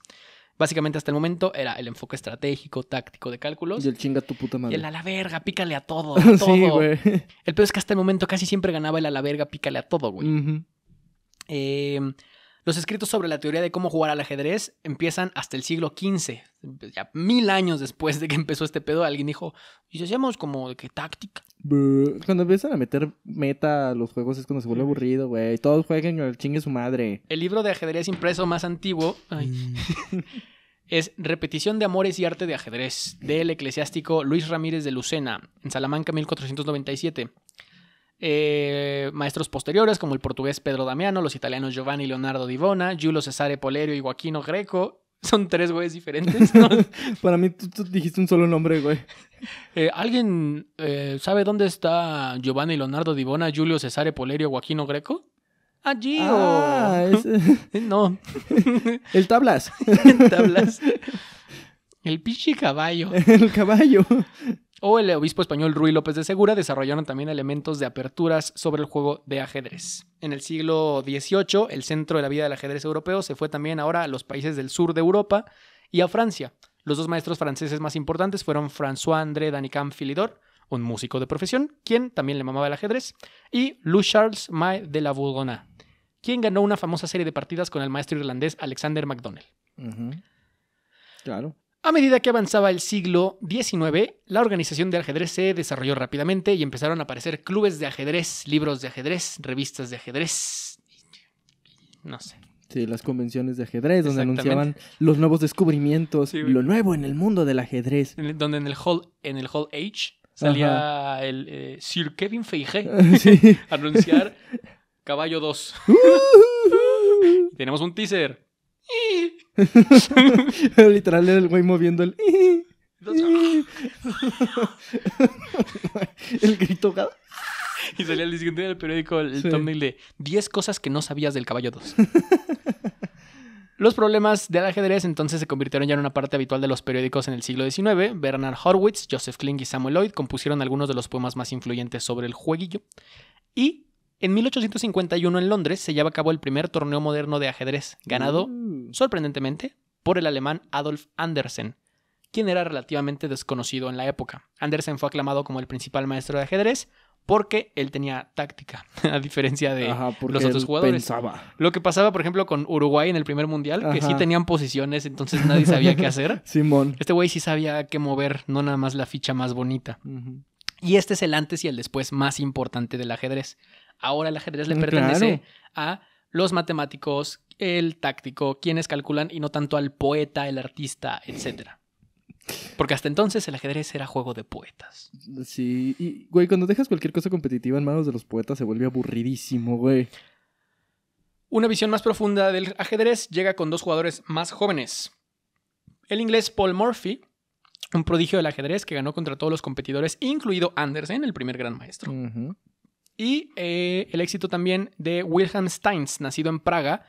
Básicamente hasta el momento era el enfoque estratégico, táctico de cálculos. Y el chinga tu puta madre. Y el a la verga, pícale a todo. A sí, güey. El peor es que hasta el momento casi siempre ganaba el a la verga, pícale a todo, güey. eh, los escritos sobre la teoría de cómo jugar al ajedrez empiezan hasta el siglo XV, pues, ya mil años después de que empezó este pedo, alguien dijo, y si hacíamos como de que táctica. Cuando empiezan a meter meta a los juegos es cuando se vuelve aburrido, güey. Todos jueguen el chingue su madre. El libro de ajedrez impreso más antiguo mm. es Repetición de Amores y Arte de Ajedrez, del eclesiástico Luis Ramírez de Lucena, en Salamanca 1497. Eh, maestros posteriores como el portugués Pedro Damiano, los italianos Giovanni Leonardo Divona, Giulio Cesare Polerio y Joaquino Greco. Son tres güeyes diferentes. Para mí tú, dijiste un solo nombre, güey. Eh, ¿Alguien eh, sabe dónde está Giovanni Leonardo Divona, Giulio Cesare Polerio, Joaquino Greco? Allí ah, No. el tablas. el tablas. El pichi caballo. el caballo o el obispo español Ruy López de Segura desarrollaron también elementos de aperturas sobre el juego de ajedrez. En el siglo XVIII, el centro de la vida del ajedrez europeo se fue también ahora a los países del sur de Europa y a Francia. Los dos maestros franceses más importantes fueron François-André Danicam Philidor, un músico de profesión, quien también le mamaba el ajedrez, y Louis Charles May de la Bourgogne, quien ganó una famosa serie de partidas con el maestro irlandés Alexander MacDonnell. Claro. A medida que avanzaba el siglo XIX, la organización de ajedrez se desarrolló rápidamente y empezaron a aparecer clubes de ajedrez, libros de ajedrez, revistas de ajedrez. No sé. Sí, las convenciones de ajedrez, donde anunciaban los nuevos descubrimientos, lo nuevo en el mundo del ajedrez. donde en el Hall, en el Hall H salía el eh, Sir Kevin Feige ah, anunciar caballo 2. Uh-huh. Tenemos un teaser. Literal el güey moviendo el. el grito Y salía el siguiente del periódico el thumbnail de 10 cosas que no sabías del caballo 2. Los problemas del ajedrez entonces se convirtieron ya en una parte habitual de los periódicos en el siglo XIX. Bernard Horwitz, Joseph Kling y Samuel Lloyd compusieron algunos de los poemas más influyentes sobre el jueguillo. Y en 1851 en Londres se lleva a cabo el primer torneo moderno de ajedrez, ganado, mm. sorprendentemente, por el alemán Adolf Andersen, quien era relativamente desconocido en la época. Andersen fue aclamado como el principal maestro de ajedrez porque él tenía táctica, a diferencia de los otros jugadores. Lo que pasaba, por ejemplo, con Uruguay en el primer mundial, que sí tenían posiciones, entonces nadie sabía qué hacer. Simón. Este güey sí sabía qué mover, no nada más la ficha más bonita. Y este es el antes y el después más importante del ajedrez. Ahora el ajedrez le mm, pertenece a los matemáticos, el táctico, quienes calculan y no tanto al poeta, el artista, etc. Porque hasta entonces el ajedrez era juego de poetas. Sí, y güey, cuando dejas cualquier cosa competitiva en manos de los poetas se vuelve aburridísimo, güey. Una visión más profunda del ajedrez llega con dos jugadores más jóvenes. El inglés Paul Murphy, un prodigio del ajedrez que ganó contra todos los competidores, incluido Andersen, el primer gran maestro. Y eh, el éxito también de Wilhelm Steins, nacido en Praga,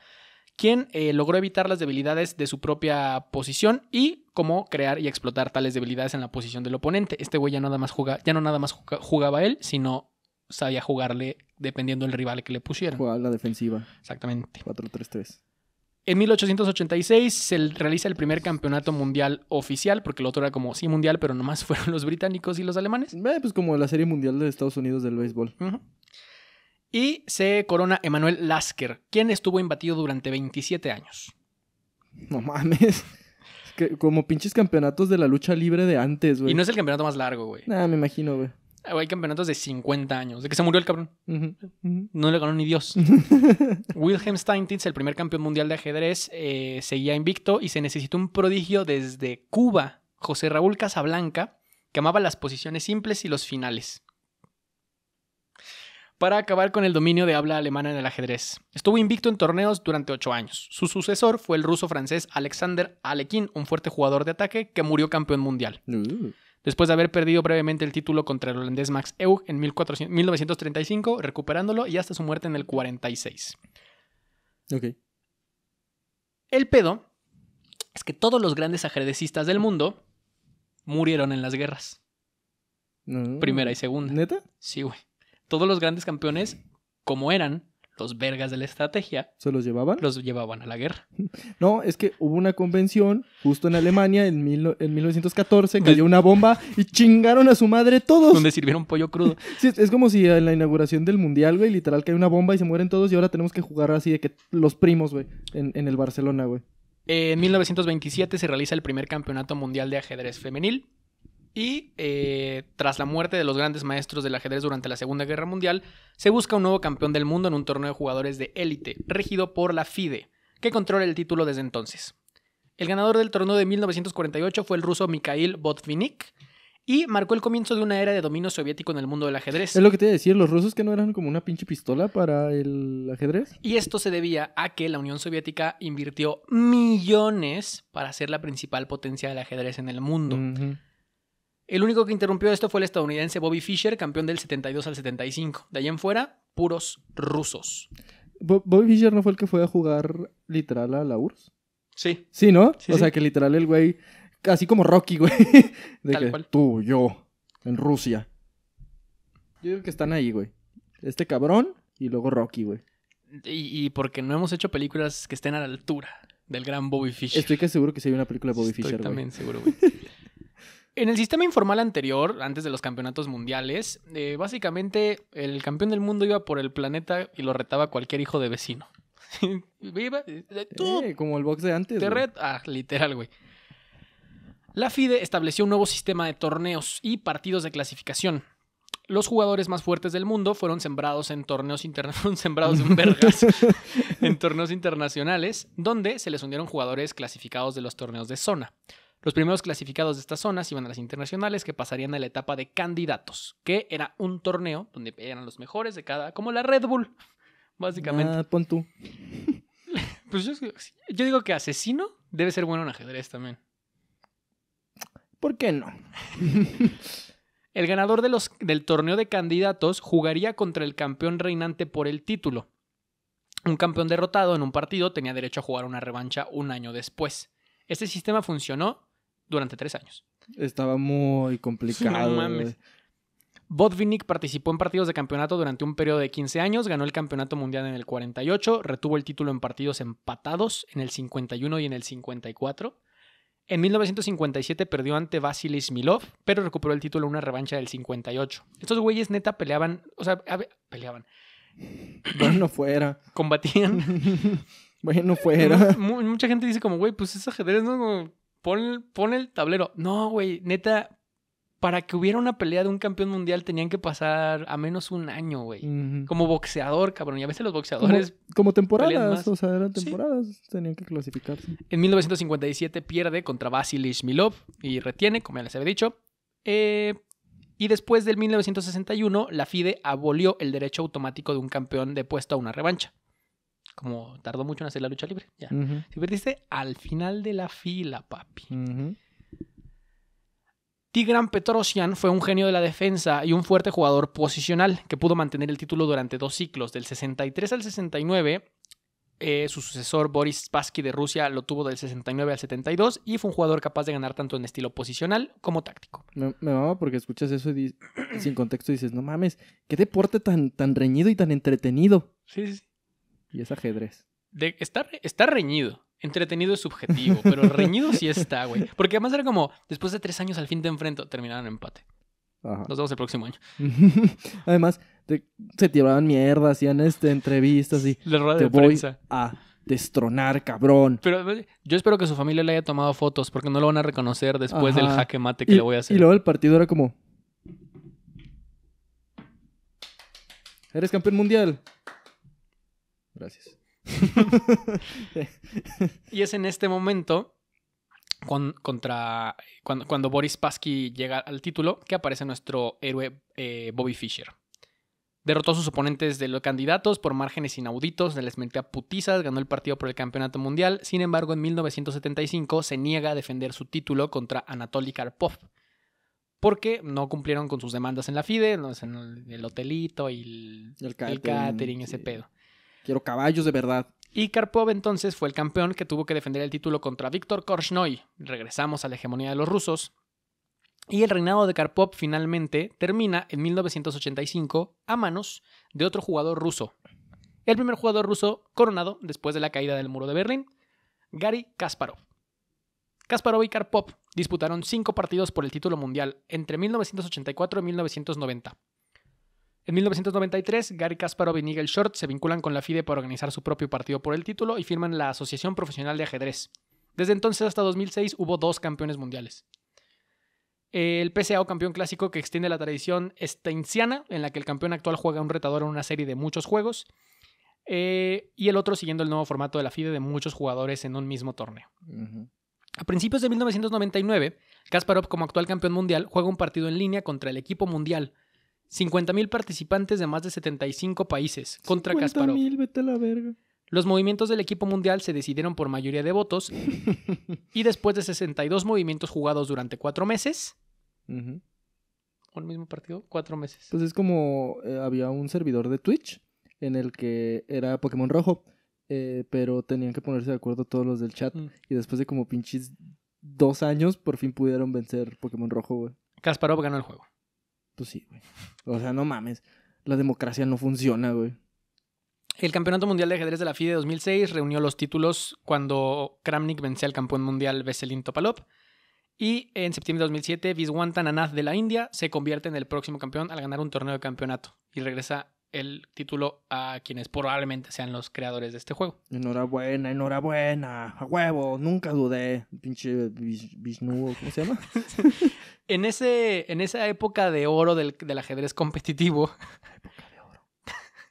quien eh, logró evitar las debilidades de su propia posición y cómo crear y explotar tales debilidades en la posición del oponente. Este güey ya nada más jugaba, ya no nada más jugaba él, sino sabía jugarle dependiendo del rival que le pusieran. Jugaba la defensiva. Exactamente. 4-3-3. En 1886 se realiza el primer campeonato mundial oficial, porque el otro era como sí mundial, pero nomás fueron los británicos y los alemanes. Eh, pues como la serie mundial de Estados Unidos del béisbol. Y se corona Emanuel Lasker, quien estuvo imbatido durante 27 años. No mames. como pinches campeonatos de la lucha libre de antes, güey. Y no es el campeonato más largo, güey. Nah, me imagino, güey. Ah, hay campeonatos de 50 años. De que se murió el cabrón. No le ganó ni Dios. Wilhelm Steintitz, el primer campeón mundial de ajedrez, eh, seguía invicto y se necesitó un prodigio desde Cuba. José Raúl Casablanca, que amaba las posiciones simples y los finales para acabar con el dominio de habla alemana en el ajedrez. Estuvo invicto en torneos durante ocho años. Su sucesor fue el ruso francés Alexander Alekhine, un fuerte jugador de ataque que murió campeón mundial. Mm. Después de haber perdido brevemente el título contra el holandés Max Eug en 1935, recuperándolo y hasta su muerte en el 46. Ok. El pedo es que todos los grandes ajedrecistas del mundo murieron en las guerras. Mm. Primera y segunda. ¿Neta? Sí, güey todos los grandes campeones, como eran los vergas de la estrategia, ¿se los llevaban? Los llevaban a la guerra. No, es que hubo una convención justo en Alemania en, en 1914, cayó una bomba y chingaron a su madre todos. Donde sirvieron pollo crudo. Sí, es, como si en la inauguración del Mundial, güey, literal cae una bomba y se mueren todos y ahora tenemos que jugar así de que los primos, güey, en, en el Barcelona, güey. En 1927 se realiza el primer campeonato mundial de ajedrez femenil. Y eh, tras la muerte de los grandes maestros del ajedrez durante la Segunda Guerra Mundial, se busca un nuevo campeón del mundo en un torneo de jugadores de élite, regido por la FIDE, que controla el título desde entonces. El ganador del torneo de 1948 fue el ruso Mikhail Botvinnik y marcó el comienzo de una era de dominio soviético en el mundo del ajedrez. Es lo que te decía, los rusos que no eran como una pinche pistola para el ajedrez. Y esto se debía a que la Unión Soviética invirtió millones para ser la principal potencia del ajedrez en el mundo. El único que interrumpió esto fue el estadounidense Bobby Fischer, campeón del 72 al 75. De ahí en fuera, puros rusos. ¿Bobby Fischer no fue el que fue a jugar literal a la URSS? Sí. Sí, ¿no? o sea, que literal el güey, así como Rocky, güey. De tú, yo, en Rusia. Yo digo que están ahí, güey. Este cabrón y luego Rocky, güey. Y, porque no hemos hecho películas que estén a la altura del gran Bobby Fischer. Estoy que seguro que sí hay una película de Bobby Fischer. Estoy también seguro, güey. En el sistema informal anterior, antes de los campeonatos mundiales, eh, básicamente el campeón del mundo iba por el planeta y lo retaba cualquier hijo de vecino. Viva, eh, eh, como el box de antes. Te red. ah, literal, güey. La FIDE estableció un nuevo sistema de torneos y partidos de clasificación. Los jugadores más fuertes del mundo fueron sembrados en torneos internacionales, sembrados en torneos internacionales, donde se les unieron jugadores clasificados de los torneos de zona. Los primeros clasificados de estas zonas iban a las internacionales que pasarían a la etapa de candidatos, que era un torneo donde eran los mejores de cada, como la Red Bull, básicamente. Ah, pon tú. Pues yo, digo que asesino debe ser bueno en ajedrez también. ¿Por qué no? el ganador de los, del torneo de candidatos jugaría contra el campeón reinante por el título. Un campeón derrotado en un partido tenía derecho a jugar una revancha un año después. Este sistema funcionó durante tres años. Estaba muy complicado. No mames. Botvinnik participó en partidos de campeonato durante un periodo de 15 años, ganó el campeonato mundial en el 48, retuvo el título en partidos empatados en el 51 y en el 54. En 1957 perdió ante Vasily Smilov, pero recuperó el título en una revancha del 58. Estos güeyes neta peleaban, o sea, peleaban. Bueno, fuera. Combatían. bueno, fuera. mucha gente dice como, güey, pues esos ajedrez, ¿no? pon, el tablero. No, güey, neta, para que hubiera una pelea de un campeón mundial tenían que pasar a menos un año, güey. Como boxeador, cabrón. Y a veces los boxeadores. Como, temporadas, o sea, eran temporadas. Tenían que clasificarse. En 1957 pierde contra Vasily Shmilov y retiene, como ya les había dicho. Eh, y después del 1961, la FIDE abolió el derecho automático de un campeón de puesto a una revancha como tardó mucho en hacer la lucha libre. Ya. Si perdiste al final de la fila, papi. Tigran Petrosian fue un genio de la defensa y un fuerte jugador posicional que pudo mantener el título durante dos ciclos, del 63 al 69. Eh, su sucesor Boris Spassky de Rusia lo tuvo del 69 al 72 y fue un jugador capaz de ganar tanto en estilo posicional como táctico. Me, mamo, porque escuchas eso sin contexto dices, no mames, qué deporte tan, tan reñido y tan entretenido. Sí, sí. Y es ajedrez. está, está reñido. Entretenido es subjetivo, pero reñido sí está, güey. Porque además era como, después de tres años al fin te enfrento, terminaron empate. Nos vemos el próximo año. además, se tiraban mierda, hacían este, entrevistas y... La te voy a destronar, cabrón. Pero eh, yo espero que su familia le haya tomado fotos, porque no lo van a reconocer después del jaque mate que le voy a hacer. Y luego el partido era como... Eres campeón mundial. Gracias. y es en este momento, contra, cuando, Boris Pasky llega al título, que aparece nuestro héroe eh, Bobby Fischer. Derrotó a sus oponentes de los candidatos por márgenes inauditos, les metió a putizas, ganó el partido por el campeonato mundial. Sin embargo, en 1975 se niega a defender su título contra Anatoly Karpov, porque no cumplieron con sus demandas en la FIDE, en el hotelito y el, catering, ese pedo. Quiero caballos de verdad. Y Karpov entonces fue el campeón que tuvo que defender el título contra Víctor Korchnoi. Regresamos a la hegemonía de los rusos. Y el reinado de Karpov finalmente termina en 1985 a manos de otro jugador ruso. El primer jugador ruso coronado después de la caída del muro de Berlín, Gary Kasparov. Kasparov y Karpov disputaron cinco partidos por el título mundial entre 1984 y 1990. En 1993, Gary Kasparov y Nigel Short se vinculan con la FIDE para organizar su propio partido por el título y firman la Asociación Profesional de Ajedrez. Desde entonces hasta 2006 hubo dos campeones mundiales. El PCA o campeón clásico que extiende la tradición steinsiana, en la que el campeón actual juega un retador en una serie de muchos juegos, eh, y el otro siguiendo el nuevo formato de la FIDE de muchos jugadores en un mismo torneo. A principios de 1999, Kasparov, como actual campeón mundial, juega un partido en línea contra el equipo mundial, 50.000 participantes de más de 75 países contra Kasparov. 50.000, vete la verga. Los movimientos del equipo mundial se decidieron por mayoría de votos y después de 62 movimientos jugados durante cuatro meses, ¿O el mismo partido, cuatro meses. Pues es como eh, había un servidor de Twitch en el que era Pokémon Rojo, eh, pero tenían que ponerse de acuerdo todos los del chat mm. y después de como pinches dos años por fin pudieron vencer Pokémon Rojo, Kasparov ganó el juego. Pues sí, güey. O sea, no mames. La democracia no funciona, güey. El Campeonato Mundial de Ajedrez de la FIDE 2006 reunió los títulos cuando Kramnik vencía al campeón mundial Veselin Topalov. Y en septiembre de 2007, Viswanathan Anand de la India se convierte en el próximo campeón al ganar un torneo de campeonato y regresa el título a quienes probablemente sean los creadores de este juego. Enhorabuena, enhorabuena, a huevo, nunca dudé, pinche Vishnu, ¿cómo se llama? en, ese, en esa época de oro del, ajedrez competitivo. época de oro.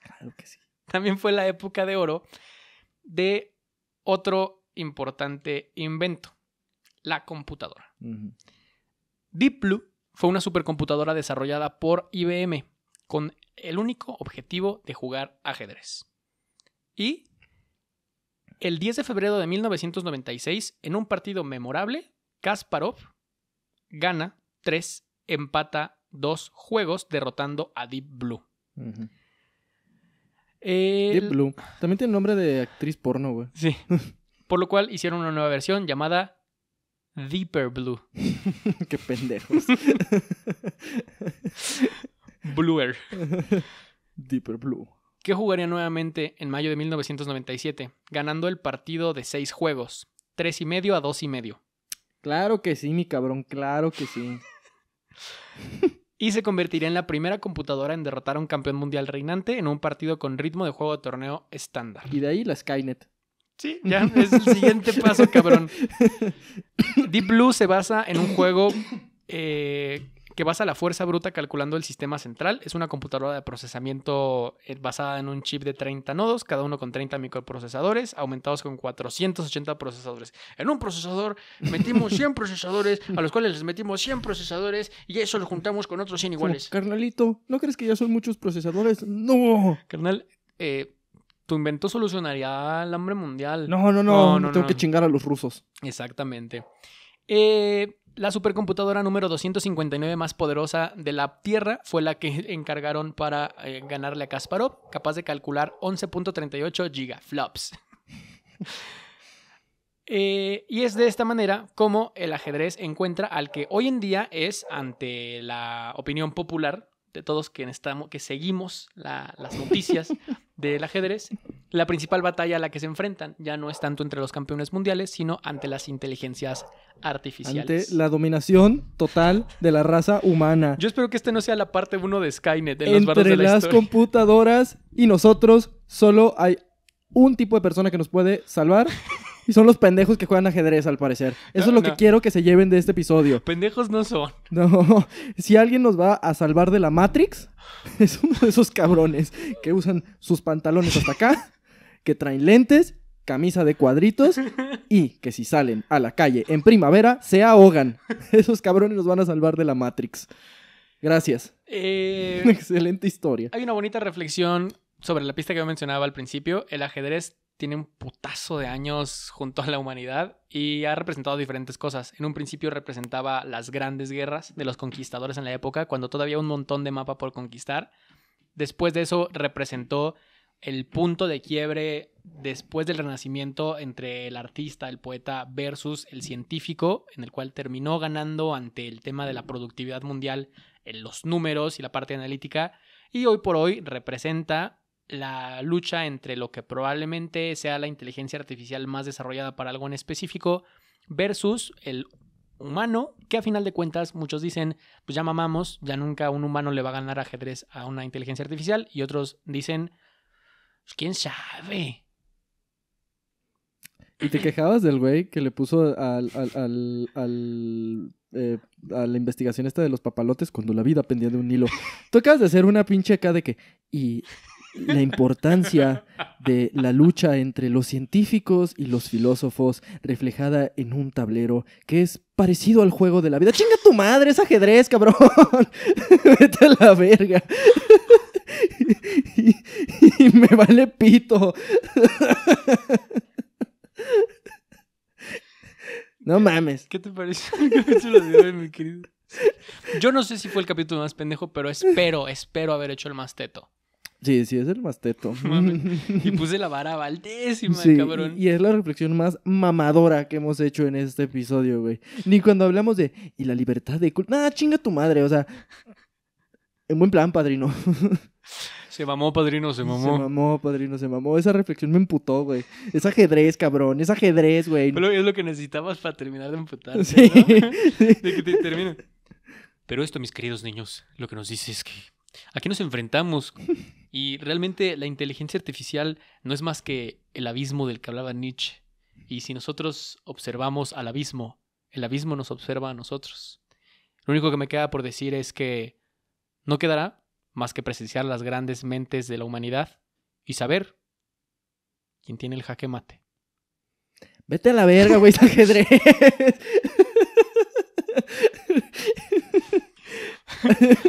Claro que sí. También fue la época de oro de otro importante invento, la computadora. Deep Blue fue una supercomputadora desarrollada por IBM con el único objetivo de jugar ajedrez. Y el 10 de febrero de 1996, en un partido memorable, Kasparov gana 3, empata 2 juegos, derrotando a Deep Blue. Deep Blue. También tiene nombre de actriz porno, güey. Sí. Por lo cual hicieron una nueva versión llamada Deeper Blue. Qué pendejos. Bluer. Deeper Blue. Que jugaría nuevamente en mayo de 1997, ganando el partido de seis juegos, tres y medio a dos y medio. Claro que sí, mi cabrón, claro que sí. y se convertiría en la primera computadora en derrotar a un campeón mundial reinante en un partido con ritmo de juego de torneo estándar. Y de ahí la Skynet. Sí, ya es el siguiente paso, cabrón. Deep Blue se basa en un juego eh, que basa la fuerza bruta calculando el sistema central. Es una computadora de procesamiento eh, basada en un chip de 30 nodos, cada uno con 30 microprocesadores, aumentados con 480 procesadores. En un procesador metimos 100 procesadores, a los cuales les metimos 100 procesadores y eso lo juntamos con otros 100 iguales. carnalito, ¿no crees que ya son muchos procesadores? No. Carnal, eh, tu invento solucionaría el hambre mundial. No, no, no, no, tengo que chingar a los rusos. Exactamente. Eh, la supercomputadora número 259 más poderosa de la Tierra fue la que encargaron para eh, ganarle a Kasparov, capaz de calcular 11.38 gigaflops. eh, y es de esta manera como el ajedrez encuentra al que hoy en día es, ante la opinión popular de todos quienes estamos, que seguimos las noticias del ajedrez, la principal batalla a la que se enfrentan ya no es tanto entre los campeones mundiales, sino ante las inteligencias artificiales. Ante la dominación total de la raza humana. Yo espero que este no sea la parte 1 de Skynet. En entre los de las computadoras y nosotros solo hay un tipo de persona que nos puede salvar y son los pendejos que juegan ajedrez, al parecer. Eso es lo que quiero que se lleven de este episodio. Pendejos no son. No. Si alguien nos va a salvar de la Matrix, es uno de esos cabrones que usan sus pantalones hasta acá, que traen lentes, camisa de cuadritos y que si salen a la calle en primavera, se ahogan. Esos cabrones nos van a salvar de la Matrix. Gracias. Eh, Excelente historia. Hay una bonita reflexión sobre la pista que yo mencionaba al principio. El ajedrez tiene un putazo de años junto a la humanidad y ha representado diferentes cosas. En un principio representaba las grandes guerras de los conquistadores en la época, cuando todavía un montón de mapa por conquistar. Después de eso representó el punto de quiebre después del Renacimiento entre el artista, el poeta versus el científico, en el cual terminó ganando ante el tema de la productividad mundial en los números y la parte analítica. Y hoy por hoy representa la lucha entre lo que probablemente sea la inteligencia artificial más desarrollada para algo en específico versus el humano, que a final de cuentas muchos dicen, pues ya mamamos, ya nunca un humano le va a ganar ajedrez a una inteligencia artificial, y otros dicen, pues, quién sabe. Y te quejabas del güey que le puso al, al, eh, a la investigación esta de los papalotes cuando la vida pendía de un hilo. Tú acabas de hacer una pinche acá de que. Y la importancia de la lucha entre los científicos y los filósofos reflejada en un tablero que es parecido al juego de la vida. ¡Chinga tu madre! ¡Es ajedrez, cabrón! ¡Vete a la verga! y, me vale pito. No mames. ¿Qué te pareció? Yo no sé si fue el capítulo más pendejo, pero espero, espero haber hecho el más teto. Sí, sí, es el más teto. Y puse la vara baldésima, sí, cabrón. Y es la reflexión más mamadora que hemos hecho en este episodio, güey. Ni cuando hablamos de. Y la libertad de culto. Nada, chinga tu madre, o sea. En buen plan, padrino. Se mamó, padrino, se mamó. Se mamó, padrino, se mamó. Esa reflexión me emputó, güey. Es ajedrez, cabrón. Es ajedrez, güey. Pero es lo que necesitabas para terminar de emputarte, sí. ¿no? De que te terminen. Pero esto, mis queridos niños, lo que nos dice es que Aquí nos enfrentamos? Y realmente la inteligencia artificial no es más que el abismo del que hablaba Nietzsche. Y si nosotros observamos al abismo, el abismo nos observa a nosotros. Lo único que me queda por decir es que no quedará más que presenciar las grandes mentes de la humanidad y saber quién tiene el jaque mate. Vete a la verga, güey, ajedrez.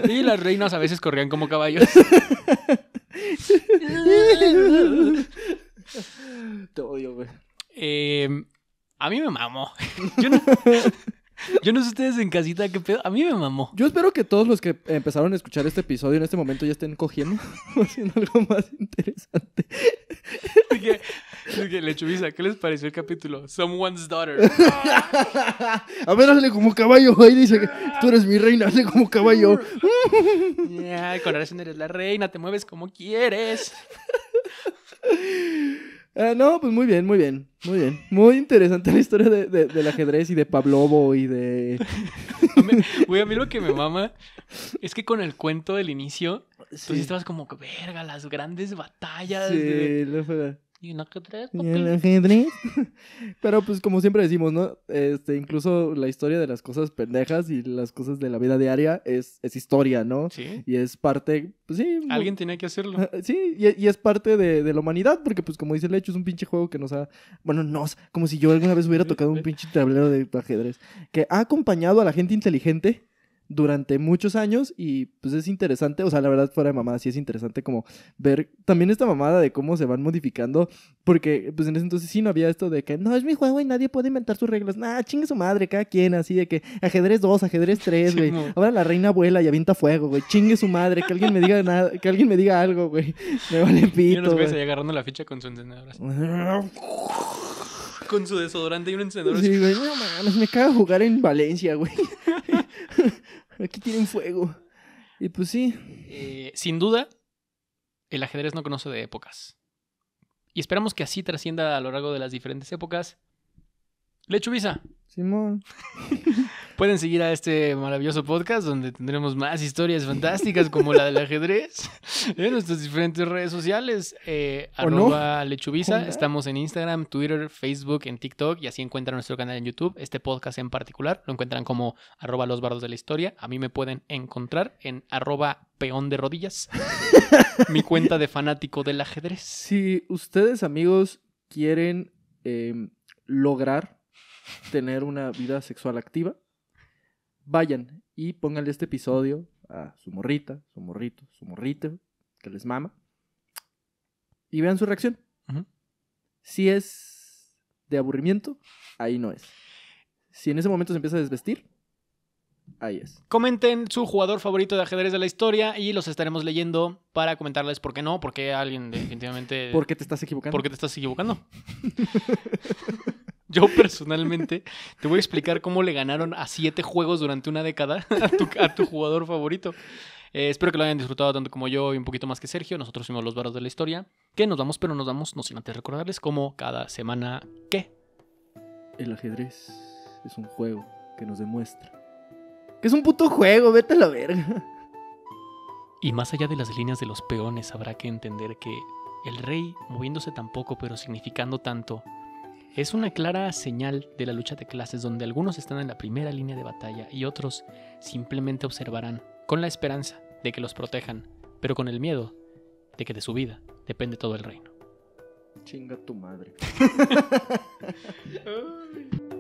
y las reinas a veces corrían como caballos. Te odio, güey. Em, a mí me mamó. Yo no, yo no sé ustedes en casita qué pedo. A mí me mamó. Yo espero que todos los que empezaron a escuchar este episodio en este momento ya estén cogiendo o haciendo algo más interesante. Porque Le ¿qué les pareció el capítulo? Someone's daughter. A ver, hazle como caballo, ahí Dice que tú eres mi reina, hazle como caballo. yeah, con razón eres la reina, te mueves como quieres. Ah, no, pues muy bien, muy bien, muy bien. Muy interesante la historia del ajedrez y de Pablobo y de... a a mí lo que me mama es que con el cuento del inicio, pues estabas como, que verga, las grandes batallas. Sí, de... Y un ajedrez, papi? ¿Y ajedrez? Pero pues como siempre decimos, ¿no? Este, incluso la historia de las cosas pendejas y las cosas de la vida diaria es, es historia, ¿no? Sí. Y es parte, pues, sí. Alguien tiene que hacerlo. Sí, y, y es parte de, de, la humanidad, porque pues como dice hecho es un pinche juego que nos ha, bueno, nos, como si yo alguna vez hubiera tocado un pinche tablero de ajedrez, que ha acompañado a la gente inteligente durante muchos años y pues es interesante, o sea, la verdad fuera de mamada, sí es interesante como ver también esta mamada de cómo se van modificando, porque pues en ese entonces sí no había esto de que no es mi juego y nadie puede inventar sus reglas, nah, chingue su madre, cada quien, así de que ajedrez 2, ajedrez 3, güey, ahora la reina vuela y avienta fuego, güey, chingue su madre, que alguien me diga nada, que alguien me diga algo, güey, me vale pito. Yo no agarrando la ficha con su con su desodorante y un encendedor. Sí, güey, no me caga jugar en Valencia, güey. Aquí tienen fuego. Y pues sí. Eh, sin duda, el ajedrez no conoce de épocas. Y esperamos que así trascienda a lo largo de las diferentes épocas. Lechubiza. Simón. Pueden seguir a este maravilloso podcast donde tendremos más historias fantásticas como la del ajedrez en nuestras diferentes redes sociales. Eh, arroba lechubiza. Estamos en Instagram, Twitter, Facebook, en TikTok y así encuentran nuestro canal en YouTube. Este podcast en particular lo encuentran como arroba los bardos de la historia. A mí me pueden encontrar en arroba peón de rodillas. mi cuenta de fanático del ajedrez. Si ustedes amigos quieren em, lograr tener una vida sexual activa, vayan y pónganle este episodio a su morrita, su morrito, su morrito, que les mama, y vean su reacción. Si es de aburrimiento, ahí no es. Si en ese momento se empieza a desvestir, ahí es. Comenten su jugador favorito de ajedrez de la historia y los estaremos leyendo para comentarles por qué no, por qué alguien definitivamente... ¿Por qué te estás equivocando? ¿Por qué te estás equivocando? Yo personalmente te voy a explicar cómo le ganaron a siete juegos durante una década a tu, jugador favorito. Eh, espero que lo hayan disfrutado tanto como yo y un poquito más que Sergio. Nosotros fuimos los varos de la historia. Que nos vamos, pero nos damos, no sin antes recordarles cómo cada semana que... El ajedrez es un juego que nos demuestra. Que es un puto juego, vete a la verga. Y más allá de las líneas de los peones habrá que entender que el rey, moviéndose tan poco pero significando tanto, es una clara señal de la lucha de clases donde algunos están en la primera línea de batalla y otros simplemente observarán, con la esperanza de que los protejan, pero con el miedo de que de su vida depende todo el reino. Chinga tu madre.